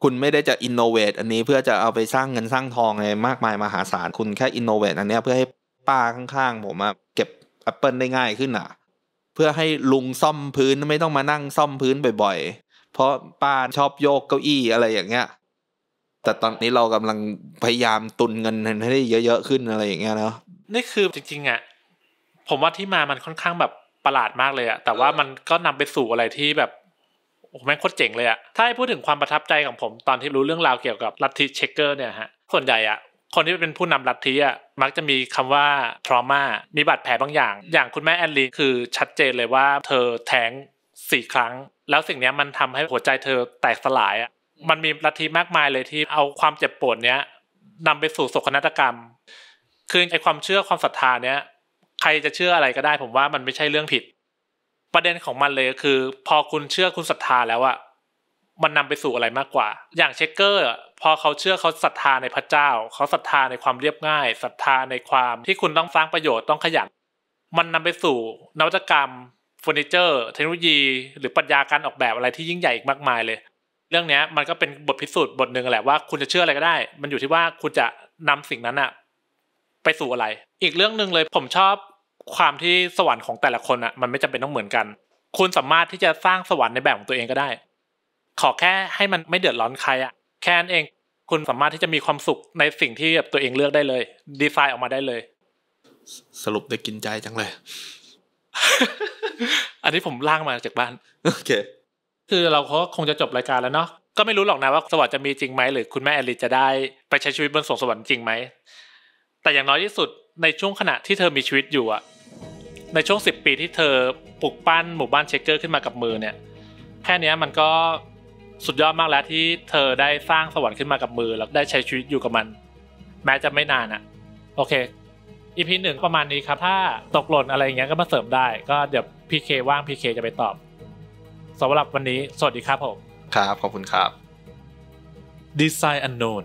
B: คุณไม่ได้จะอินโนเวตอันนี้เพื่อจะเอาไปสร้างเงินสร้างทองอะไรมากมายมหาศาลคุณแค่อินโนเวตอันนี้เพื่อให้ป้าข้างๆ ผมอะเก็บแอปเปิลได้ง่ายขึ้นอะ่ะ เพื่อให้ลุงซ่อมพื้นไม่ต้องมานั่งซ่อมพื้นบ่อยๆ เพราะป้าชอบโยกเก้าอี้อะไรอย่างเงี้ย แต่ตอนนี้เรากำลังพยายามตุนเงินให้ได้เยอะๆขึ้นอะไรอย่างเงี้ยเนาะ
A: นี่คือจริงๆอ่ะผมว่าที่มามันค่อนข้างแบบประหลาดมากเลยอ่ะแต่ว่ามันก็นำไปสู่อะไรที่แบบโอ้แม่งโคตรเจ๋งเลยอ่ะถ้าให้พูดถึงความประทับใจของผมตอนที่รู้เรื่องราวเกี่ยวกับลัทธิเชคเกอร์เนี่ยฮะส่วนใหญ่อ่ะคนที่เป็นผู้นำลัทธิอ่ะมักจะมีคำว่าทรมามีบาดแผลบางอย่าง อย่างคุณแม่แอนลีคือชัดเจนเลยว่าเธอแท้งสี่ครั้ง แล้วสิ่งนี้มันทำให้หัวใจเธอแตกสลายอ่ะมันมีลัทธิมากมายเลยที่เอาความเจ็บปวดเนี้ย นำไปสู่โศกนาฏกรรมคือไอความเชื่อความศรัทธาเนี้ยใครจะเชื่ออะไรก็ได้ ผมว่ามันไม่ใช่เรื่องผิด ประเด็นของมันเลยก็คือ พอคุณเชื่อคุณศรัทธาแล้วอะมันนำไปสู่อะไรมากกว่า อย่างเชคเกอร์พอเขาเชื่อเขาศรัทธาในพระเจ้า เขาศรัทธาในความเรียบง่ายศรัทธาในความที่คุณต้องสร้างประโยชน์ต้องขยัน มันนำไปสู่นวัตกรรมเฟอร์นิเจอร์ เทคโนโลยี หรือปรัชญาการออกแบบอะไรที่ยิ่งใหญ่อีกมากมายเลย เรื่องนี้มันก็เป็นบทพิสูจน์บทหนึ่งแหละว่า คุณจะเชื่ออะไรก็ได้ มันอยู่ที่ว่าคุณจะนำสิ่งนั้นอะไปสู่อะไร อีกเรื่องหนึ่งเลยผมชอบความที่สวรรค์ของแต่ละคนอ่ะมันไม่จำเป็นต้องเหมือนกัน คุณสามารถที่จะสร้างสวรรค์ในแบบของตัวเองก็ได้ ขอแค่ให้มันไม่เดือดร้อนใครอ่ะ แค่นั้นเอง คุณสามารถที่จะมีความสุขในสิ่งที่แบบตัวเองเลือกได้เลย ดีไซน์ออกมาได้เลย สรุปได้กินใจจังเลย อันนี้ผมล่างมาจากบ้าน โอเค คือเราก็คงจะจบรายการแล้วเนาะ ก็ไม่รู้หรอกนะว่า สวรรค์จะมีจริงไหมหรือ คุณแม่แอลลิจะได้ไปใช้ชีวิตบนสวงสวรรค์จริงไหมแต่อย่างน้อยที่สุดในช่วงขณะที่เธอมีชีวิตอยู่อะในช่วงสิบปีที่เธอปลูกปั้น หมู่บ้านเชคเกอร์ขึ้นมากับมือเนี่ยแค่นี้มันก็สุดยอดมากแล้วที่เธอได้สร้างสวรรค์ขึ้นมากับมือ แล้วได้ใช้ชีวิตอยู่กับมัน แม้จะไม่นานอะโอเค อีพีหนึ่งประมาณนี้ครับ ถ้าตกหล่นอะไรอย่างเงี้ยก็มาเสริมได้ก็เดี๋ยวพีเคว่างพีเคจะไปตอบสำหรับวันนี้ สวัสดีครับผมครับ ขอบคุณครับ Design Unknown